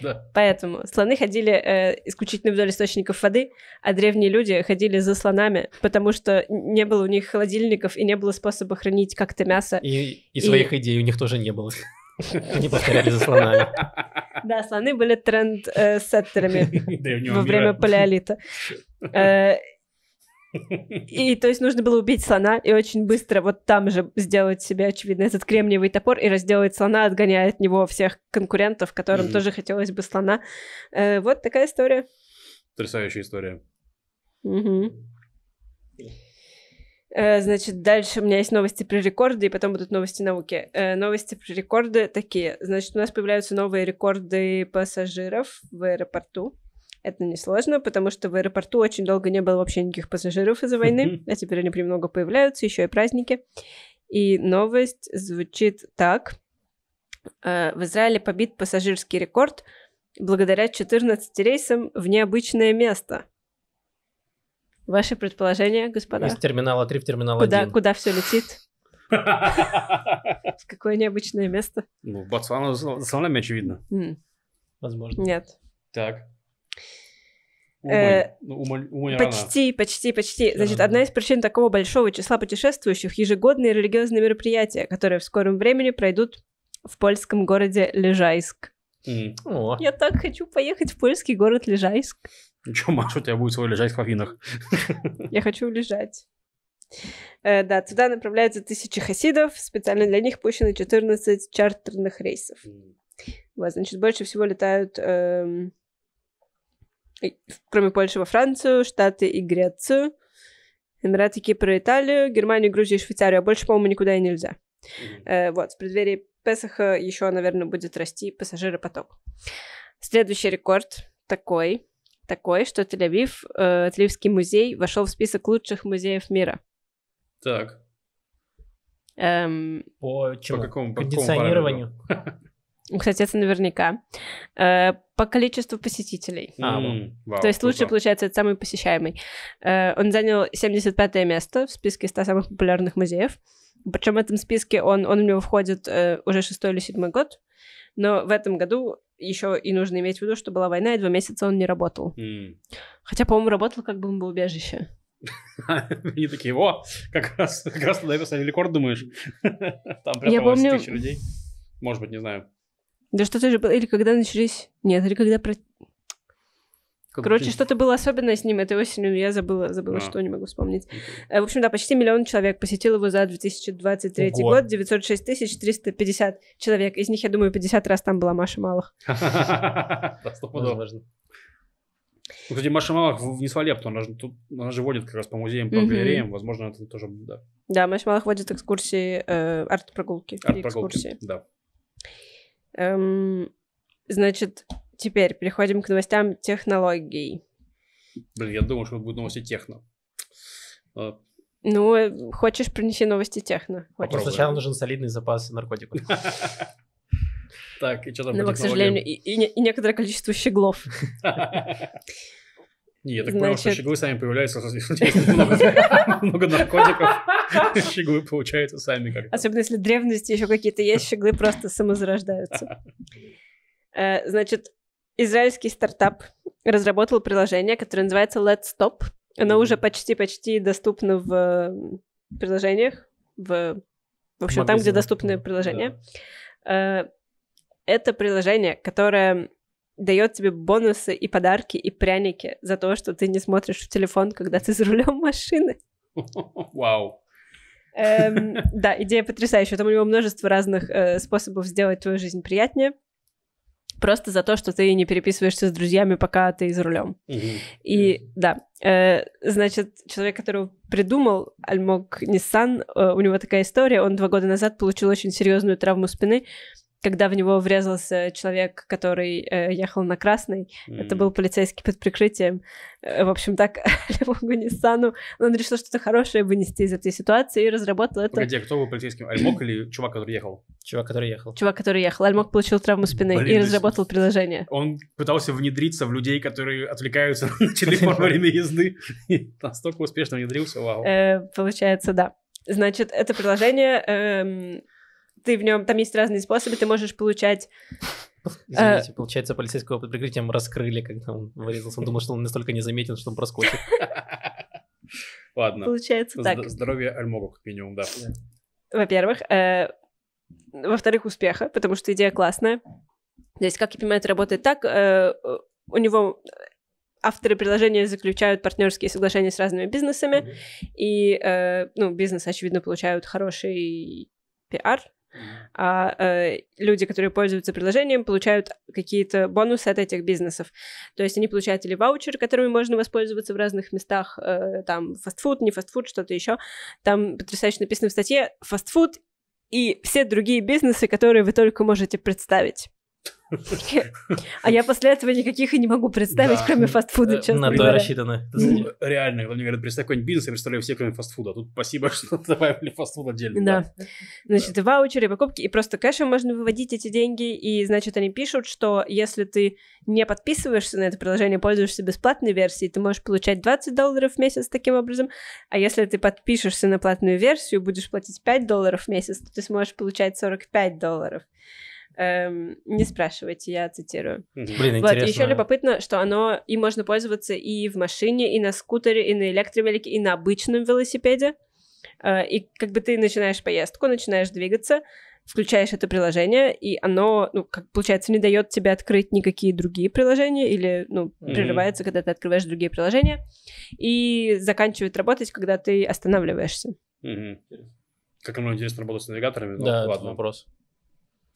Да. Поэтому слоны ходили э, исключительно вдоль источников воды, а древние люди ходили за слонами, потому что не было у них холодильников и не было способа хранить как-то мясо. И, и своих и... идей у них тоже не было. Они повторяли за слонами. Да, слоны были тренд-сеттерами э, во время палеолита. Э, и то есть нужно было убить слона и очень быстро вот там же сделать себе, очевидно, этот кремниевый топор и разделать слона, отгоняя от него всех конкурентов, которым mm-hmm. тоже хотелось бы слона. Э, вот такая история. Потрясающая история. Угу. Э, значит, дальше у меня есть новости про рекорды, и потом будут новости науки. Э, новости про рекорды такие. Значит, у нас появляются новые рекорды пассажиров в аэропорту. Это несложно, потому что в аэропорту очень долго не было вообще никаких пассажиров из-за войны, а теперь они понемногу появляются, еще и праздники. И новость звучит так. А, в Израиле побит пассажирский рекорд благодаря 14 рейсам в необычное место. Ваши предположения, господа? Из терминала 3 в терминал куда, 1. Куда все летит? Какое необычное место. Ну, в за словами, очевидно. Возможно. Нет. Так. Э, Умань. Ну, Умань, почти, почти, почти. Значит, одна из причин такого большого числа путешествующих — ежегодные религиозные мероприятия, которые в скором времени пройдут в польском городе Лежайск. Mm. Я так хочу поехать в польский город Лежайск. Ничего, Маша, у тебя будет свой Лежайск в Афинах. Я хочу лежать. Э, да, туда направляются тысячи хасидов. Специально для них пущены 14 чартерных рейсов. Mm. Вот, значит, больше всего летают... Э, кроме Польши, во Францию, Штаты и Грецию, Эмираты, Кипр, Италию, Германию, Грузию и Швейцарию, а больше, по-моему, никуда и нельзя. Mm-hmm. Э, вот, в преддверии Песаха еще, наверное, будет расти пассажиропоток. Следующий рекорд такой, такой, что Тель-Авив, э, Тель-Авивский музей вошел в список лучших музеев мира. Так. Эм... По, чему? по какому? По кондиционированию. Ну, кстати, это наверняка. Э, по количеству посетителей. А, mm вау, То есть лучше, круто. получается, это самый посещаемый. Э, он занял 75 место в списке 100 самых популярных музеев. Причем в этом списке он, он у него входит э, уже шестой или седьмой год. Но в этом году еще и нужно иметь в виду, что была война, и два месяца он не работал. Mm. Хотя, по-моему, работал как бы бомбоубежище. Они такие, о, как раз, как раз туда поставили рекорд, думаешь? Там прям 10 людей. Может быть, не знаю. Да что-то же было... Или когда начались... Нет, или когда... Про... Как Короче, ты... что-то было особенное с ним этой осенью, я забыла, забыла, а. что не могу вспомнить. Okay. Э, в общем, да, почти миллион человек посетил его за 2023 Ого. год, 906 350 человек. Из них, я думаю, 50 раз там была Маша Малых. Возможно. Ну, кстати, Маша внесла лепту? она же, тут, она же водит как раз по музеям, по mm-hmm. возможно, это тоже, да. Да, Маша Малых водит экскурсии, э, арт-прогулки. Арт-прогулки, да. Эм, значит, теперь переходим к новостям технологий. Блин, я думал, что будут новости техно. А, ну, э, хочешь, принести новости техно. Хочешь. А сначала нужен солидный запас наркотиков. Так, и что там Но, ну, к сожалению, и некоторое количество щеглов. Я так Значит... понял, что щеглы сами появляются, если много, наркотиков, щеглы получаются сами как Особенно если древности еще какие-то есть, щеглы просто самозарождаются. Э, значит, израильский стартап разработал приложение, которое называется Let's Stop. Оно уже почти-почти доступно в приложениях, в, в общем, Магазин. там, где доступны приложения. Да. Э, это приложение, которое дает тебе бонусы и подарки и пряники за то, что ты не смотришь в телефон, когда ты за рулем машины. Вау. Эм, да, идея потрясающая. Там у него множество разных э, способов сделать твою жизнь приятнее. Просто за то, что ты не переписываешься с друзьями, пока ты за рулем. Угу. И да, э, значит, человек, которого придумал Альмок Ниссан, э, у него такая история. Он два года назад получил очень серьезную травму спины когда в него врезался человек, который э, ехал на красный. Mm. Это был полицейский под прикрытием. Э, в общем, так Левогу Ниссану. Он решил что-то хорошее вынести из этой ситуации и разработал это. Где, а кто был полицейским? Альмок или чувак, который ехал? Чувак, который ехал. Чувак, который ехал. Альмок получил травму спины Блин, и разработал есть... приложение. Он пытался внедриться в людей, которые отвлекаются на телефон во время езды. И настолько успешно внедрился, вау. Э, получается, да. Значит, это приложение... Эм, ты в нем, там есть разные способы, ты можешь получать Извините, а... получается, полицейского под прикрытием раскрыли, когда он вырезался. Он думал, что он настолько незаметен, что он проскочит. Ладно. Получается так. Здоровье Альмогу, как минимум, да. Во-первых. Э, во-вторых, успеха, потому что идея классная. То есть, как я понимаю, это работает так. Э, у него авторы приложения заключают партнерские соглашения с разными бизнесами, и, ну, бизнес, очевидно, получают хороший пиар, а э, люди, которые пользуются приложением, получают какие-то бонусы от этих бизнесов. То есть они получают или ваучер, которыми можно воспользоваться в разных местах, э, там фастфуд, не фастфуд, что-то еще. Там потрясающе написано в статье фастфуд и все другие бизнесы, которые вы только можете представить. А я после этого никаких и не могу представить, кроме фастфуда, э, честно На то рассчитано. Ну, реально, когда мне говорят, представь какой-нибудь бизнес, я представляю все, кроме фастфуда. Тут спасибо, что добавили фастфуд отдельно. Да. Значит, ваучеры, покупки, и просто кэшем можно выводить эти деньги, и, значит, они пишут, что если ты не подписываешься на это приложение, пользуешься бесплатной версией, ты можешь получать 20 долларов в месяц таким образом, а если ты подпишешься на платную версию, будешь платить 5 долларов в месяц, то ты сможешь получать 45 долларов эм, не спрашивайте, я цитирую. Блин, вот, интересно. еще любопытно, что оно и можно пользоваться и в машине, и на скутере, и на электровелике, и на обычном велосипеде. Э, и как бы ты начинаешь поездку, начинаешь двигаться, включаешь это приложение, и оно, ну, как получается, не дает тебе открыть никакие другие приложения или, ну, прерывается, mm-hmm. когда ты открываешь другие приложения, и заканчивает работать, когда ты останавливаешься. Mm-hmm. Как оно интересно работать с навигаторами? Ну, да, ну, ладно. вопрос.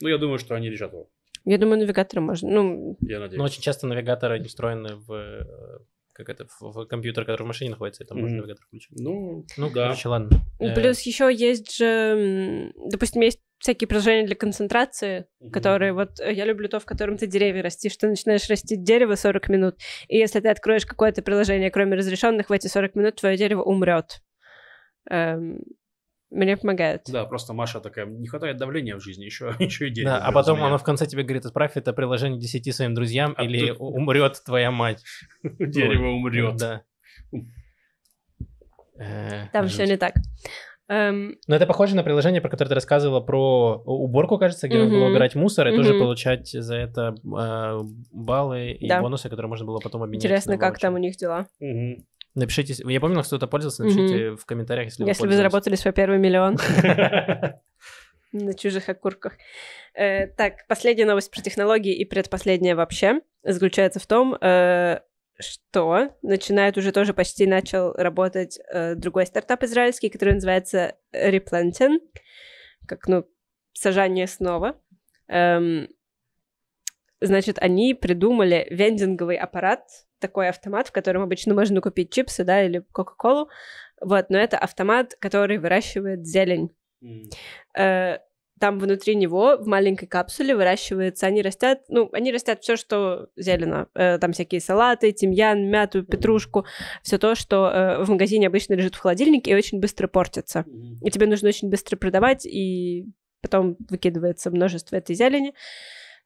Ну, я думаю, что они решат его. Я думаю, навигаторы можно. Ну, я надеюсь. Но очень часто навигаторы не встроены в э, как это, в, в компьютер, который в машине находится, и там mm-hmm. можно навигатор включить. Ну, ну да. Короче, ладно. Э. Плюс еще есть же, допустим, есть всякие приложения для концентрации, mm-hmm. которые вот э, я люблю то, в котором ты деревья растишь, ты начинаешь растить дерево 40 минут, и если ты откроешь какое-то приложение, кроме разрешенных, в эти 40 минут твое дерево умрет. Эм, мне помогает. Да, просто Маша такая, не хватает давления в жизни, еще, еще и денег. Да, а потом она в конце тебе говорит, отправь это приложение десяти своим друзьям, а или тут... умрет твоя мать. Дерево умрет. Да. Э, там все не так. Эм, Но это похоже на приложение, про которое ты рассказывала про уборку, кажется, где нужно было убирать мусор и тоже получать за это э, баллы и бонусы, которые можно было потом обменять. Интересно, как там у них дела. Напишите, я помню, кто-то пользовался, напишите mm-hmm. в комментариях, если вы Если вы заработали свой первый миллион. На чужих окурках. Э, так, последняя новость про технологии и предпоследняя вообще заключается в том, э, что начинает уже тоже почти начал работать э, другой стартап израильский, который называется Replanting, как, ну, сажание снова. Эм, Значит, они придумали вендинговый аппарат, такой автомат, в котором обычно можно купить чипсы, да, или Кока-Колу. Вот, но это автомат, который выращивает зелень. Э, там внутри него в маленькой капсуле выращивается, они растят, ну, они растят все, что зелено. Э, там всякие салаты, тимьян, мяту, петрушку, все то, что э, в магазине обычно лежит в холодильнике и очень быстро портится. И тебе нужно очень быстро продавать, и потом выкидывается множество этой зелени.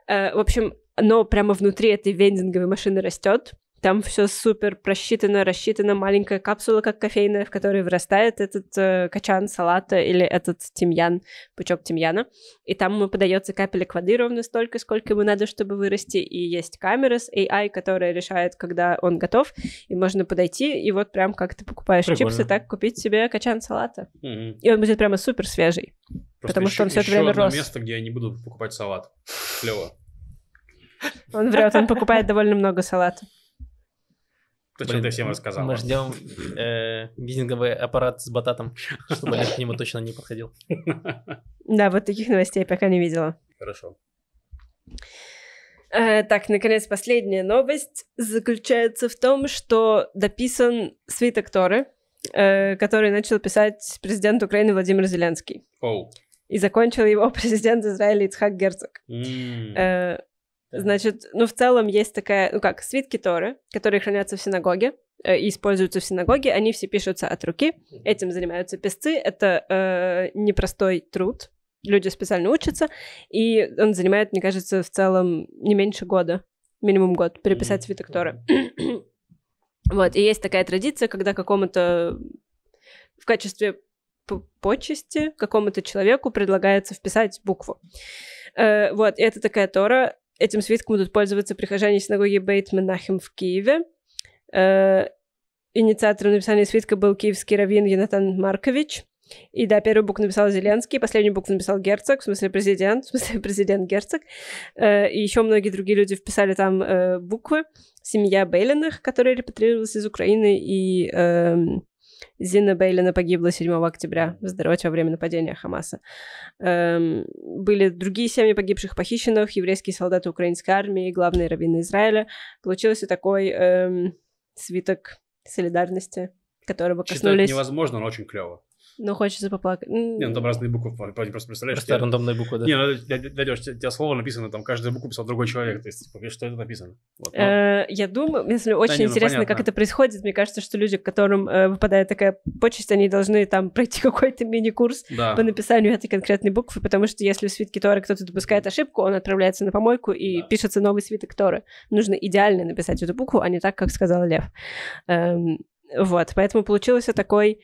Э, в общем, оно прямо внутри этой вендинговой машины растет. Там все супер просчитано, рассчитана маленькая капсула, как кофейная, в которой вырастает этот э, качан салата или этот тимьян, пучок тимьяна. И там ему подается капелек воды ровно столько, сколько ему надо, чтобы вырасти. И есть камера с AI, которая решает, когда он готов, и можно подойти, и вот прям как ты покупаешь Прикольно. чипсы, так купить себе качан салата. Mm-hmm. И он будет прямо супер свежий. Просто Потому еще, что он все это время рос. место, где они будут покупать салат. Клево. Он врет, он покупает довольно много салата. То, ты всем рассказал. Мы ждем э, аппарат с бататом, чтобы Олег к нему точно не подходил. Да, вот таких новостей я пока не видела. Хорошо. Э, так, наконец, последняя новость заключается в том, что дописан свиток Торы, э, который начал писать президент Украины Владимир Зеленский. Оу и закончил его президент Израиля Ицхак Герцог. Mm. Э, Значит, ну, в целом есть такая, ну как, свитки Торы, которые хранятся в синагоге э, и используются в синагоге, они все пишутся от руки, этим занимаются песцы, это э, непростой труд, люди специально учатся, и он занимает, мне кажется, в целом не меньше года, минимум год, переписать mm свиток Торы. вот, и есть такая традиция, когда какому-то в качестве почести какому-то человеку предлагается вписать букву. Э, вот, и это такая Тора. Этим свитком будут пользоваться прихожане синагоги Бейт Менахем в Киеве. Э, инициатором написания свитка был киевский раввин Янатан Маркович. И да, первую букву написал Зеленский, последнюю букву написал Герцог, в смысле президент, в смысле президент Герцог. Э, и еще многие другие люди вписали там э, буквы. Семья Бейлиных, которая репатрировалась из Украины, и эм, Зина Бейлина погибла 7 октября в Здоровье во время нападения Хамаса. Эм, были другие семьи погибших похищенных, еврейские солдаты украинской армии, главные раввины Израиля. Получился такой эм, свиток солидарности, которого Читать коснулись... невозможно, но очень клево. Ну, хочется поплакать. Не, ну там разные буквы, просто представляешь. Просто рандомные буквы, да. Не, ну, дядя, у тебя слово написано, там каждую букву писал другой человек, то есть, типа, что это написано? Ну. Э, я думаю, если очень ну, интересно, как это происходит, мне кажется, что люди, которым э, выпадает такая почесть, они должны там пройти какой-то мини-курс по написанию этой конкретной буквы, потому что если в свитке Торы кто-то допускает ошибку, он отправляется на помойку и пишется новый свиток Торы. Нужно идеально написать эту букву, а не так, как сказал Лев. Эм, вот, поэтому получился такой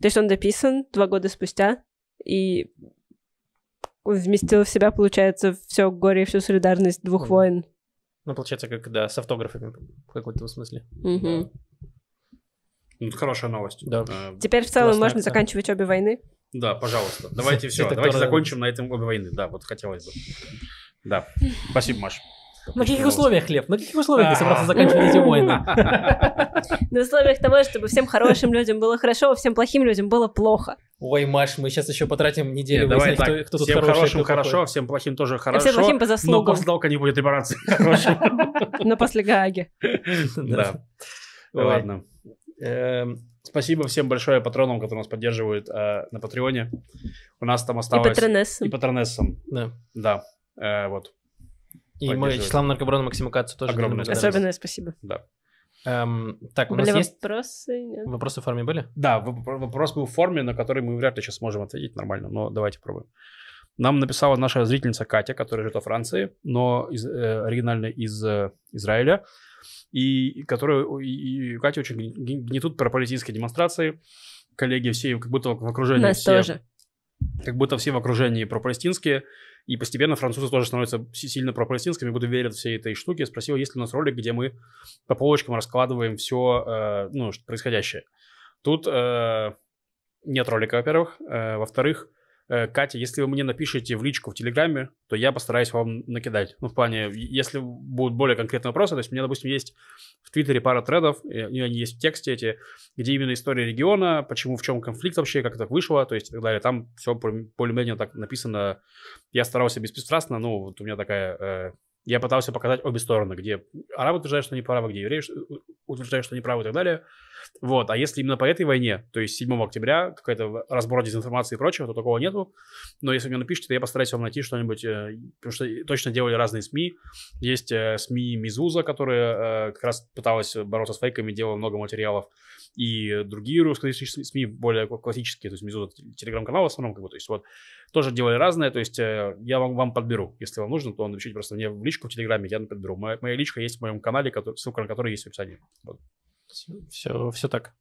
то есть он дописан два года спустя и вместил в себя, получается, все горе и всю солидарность двух mm. войн. Ну, получается, как, да, с автографами в каком-то смысле. Mm-hmm. Ну, хорошая новость. Да. А, Теперь в целом Классная можно акция. заканчивать обе войны. Да, пожалуйста. Давайте все. Давайте закончим на этом обе войны. Да, вот хотелось бы. Да. Спасибо, Маша. На каких условиях, Лев? На каких условиях ты собрался заканчивать эти войны? На условиях того, чтобы всем хорошим людям было хорошо, а всем плохим людям было плохо. Ой, Маш, мы сейчас еще потратим неделю, выяснить, кто, кто тут всем хороший, а хорошим хорошо, а всем плохим тоже хорошо. А всем плохим по заслугам. Но после того, не будет репарации хорошим. Но после Гааги. Да. Ладно. Эм, спасибо всем большое патронам, которые нас поддерживают э, на Патреоне. У нас там осталось... И патронессам. И патронессам. Да. Да. Э, вот. И мы Вячеславу Наркоброну Максиму Катцу тоже огромное Особенное спасибо. Да. Эм, так, у были нас есть... вопросы? Нет. Вопросы в форме были? Да, вопрос был в форме, на который мы вряд ли сейчас сможем ответить нормально, но давайте пробуем. Нам написала наша зрительница Катя, которая живет во Франции, но из, э, оригинально из э, Израиля, и, и которую и, и Катя очень гнетут про палестинские демонстрации. Коллеги все как будто в окружении. Нас все, тоже. Как будто все в окружении про палестинские и постепенно французы тоже становятся сильно пропалестинскими, буду верить всей этой штуке. Я спросил, есть ли у нас ролик, где мы по полочкам раскладываем все, э, ну, происходящее. Тут э, нет ролика, во-первых. Э, во-вторых, э, Катя, если вы мне напишите в личку в Телеграме, то я постараюсь вам накидать. Ну, в плане, если будут более конкретные вопросы, то есть у меня, допустим, есть в Твиттере пара тредов, и они есть в тексте эти, где именно история региона, почему, в чем конфликт вообще, как так вышло, то есть и так далее. Там все более-менее так написано. Я старался беспристрастно, но вот у меня такая э, я пытался показать обе стороны, где арабы утверждают, что они правы, а где евреи утверждают, что они правы и так далее. Вот. А если именно по этой войне, то есть 7 октября, какая то разбор дезинформации и прочего, то такого нету. Но если мне напишите, то я постараюсь вам найти что-нибудь, э, потому что точно делали разные СМИ. Есть э, СМИ Мизуза, которая э, как раз пыталась бороться с фейками, делала много материалов и другие русскоязычные СМИ, более классические, то есть Мизу телеграм-канал в основном, как бы, то есть вот тоже делали разное, то есть э, я вам, вам подберу, если вам нужно, то напишите просто мне в личку в телеграме, я подберу. Моя, моя личка есть в моем канале, который, ссылка на который есть в описании. Вот. Все, все, все так.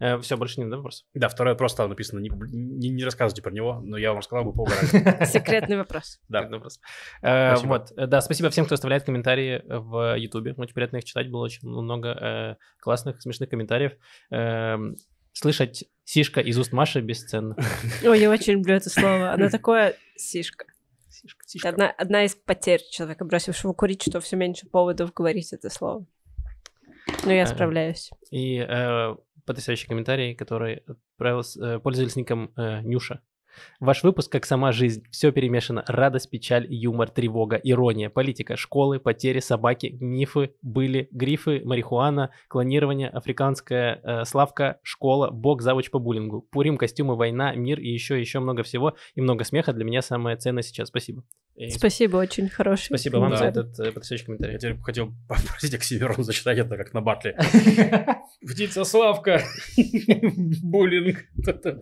Э, все, больше нет да, вопросов? Да, второе просто написано, не, не, не рассказывайте про него, но я вам рассказал, бы поугарали. Секретный вопрос. Да. вопрос. Э, вот, э, да, спасибо всем, кто оставляет комментарии в Ютубе. Очень приятно их читать, было очень ну, много классных, смешных комментариев. Эм, слышать сишка из уст Маши бесценно. Ой, я очень люблю это слово. Она такое сишка. Сишка, сишка. Одна, одна из потерь человека, бросившего курить, что все меньше поводов говорить это слово. Но ну, я э, справляюсь. И э, потрясающий комментарий, который отправил, э, пользовались ником э, Нюша. Ваш выпуск как сама жизнь. Все перемешано. Радость, печаль, юмор, тревога, ирония, политика, школы, потери, собаки, мифы, были, грифы, марихуана, клонирование, африканская э, славка, школа, бог, завуч по буллингу, пурим, костюмы, война, мир и еще еще много всего и много смеха для меня самое ценное сейчас. Спасибо. Спасибо, очень хороший. Спасибо вам да. за этот э, потрясающий комментарий. Я теперь хотел попросить Оксиверон зачитать это как на батле. Птица Славка, буллинг.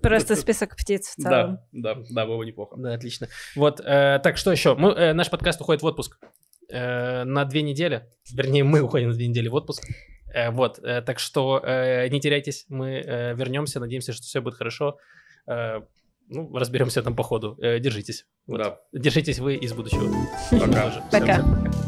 Просто список птиц в целом. Да, да, да, было неплохо. Да, отлично. Вот, э, так, что еще? Э, наш подкаст уходит в отпуск э, на две недели. Вернее, мы уходим на две недели в отпуск. вот, так что не теряйтесь, мы вернемся, надеемся, что все будет хорошо. ну, разберемся там по ходу. держитесь. Вот. Да. Держитесь вы из будущего. Пока. Пока.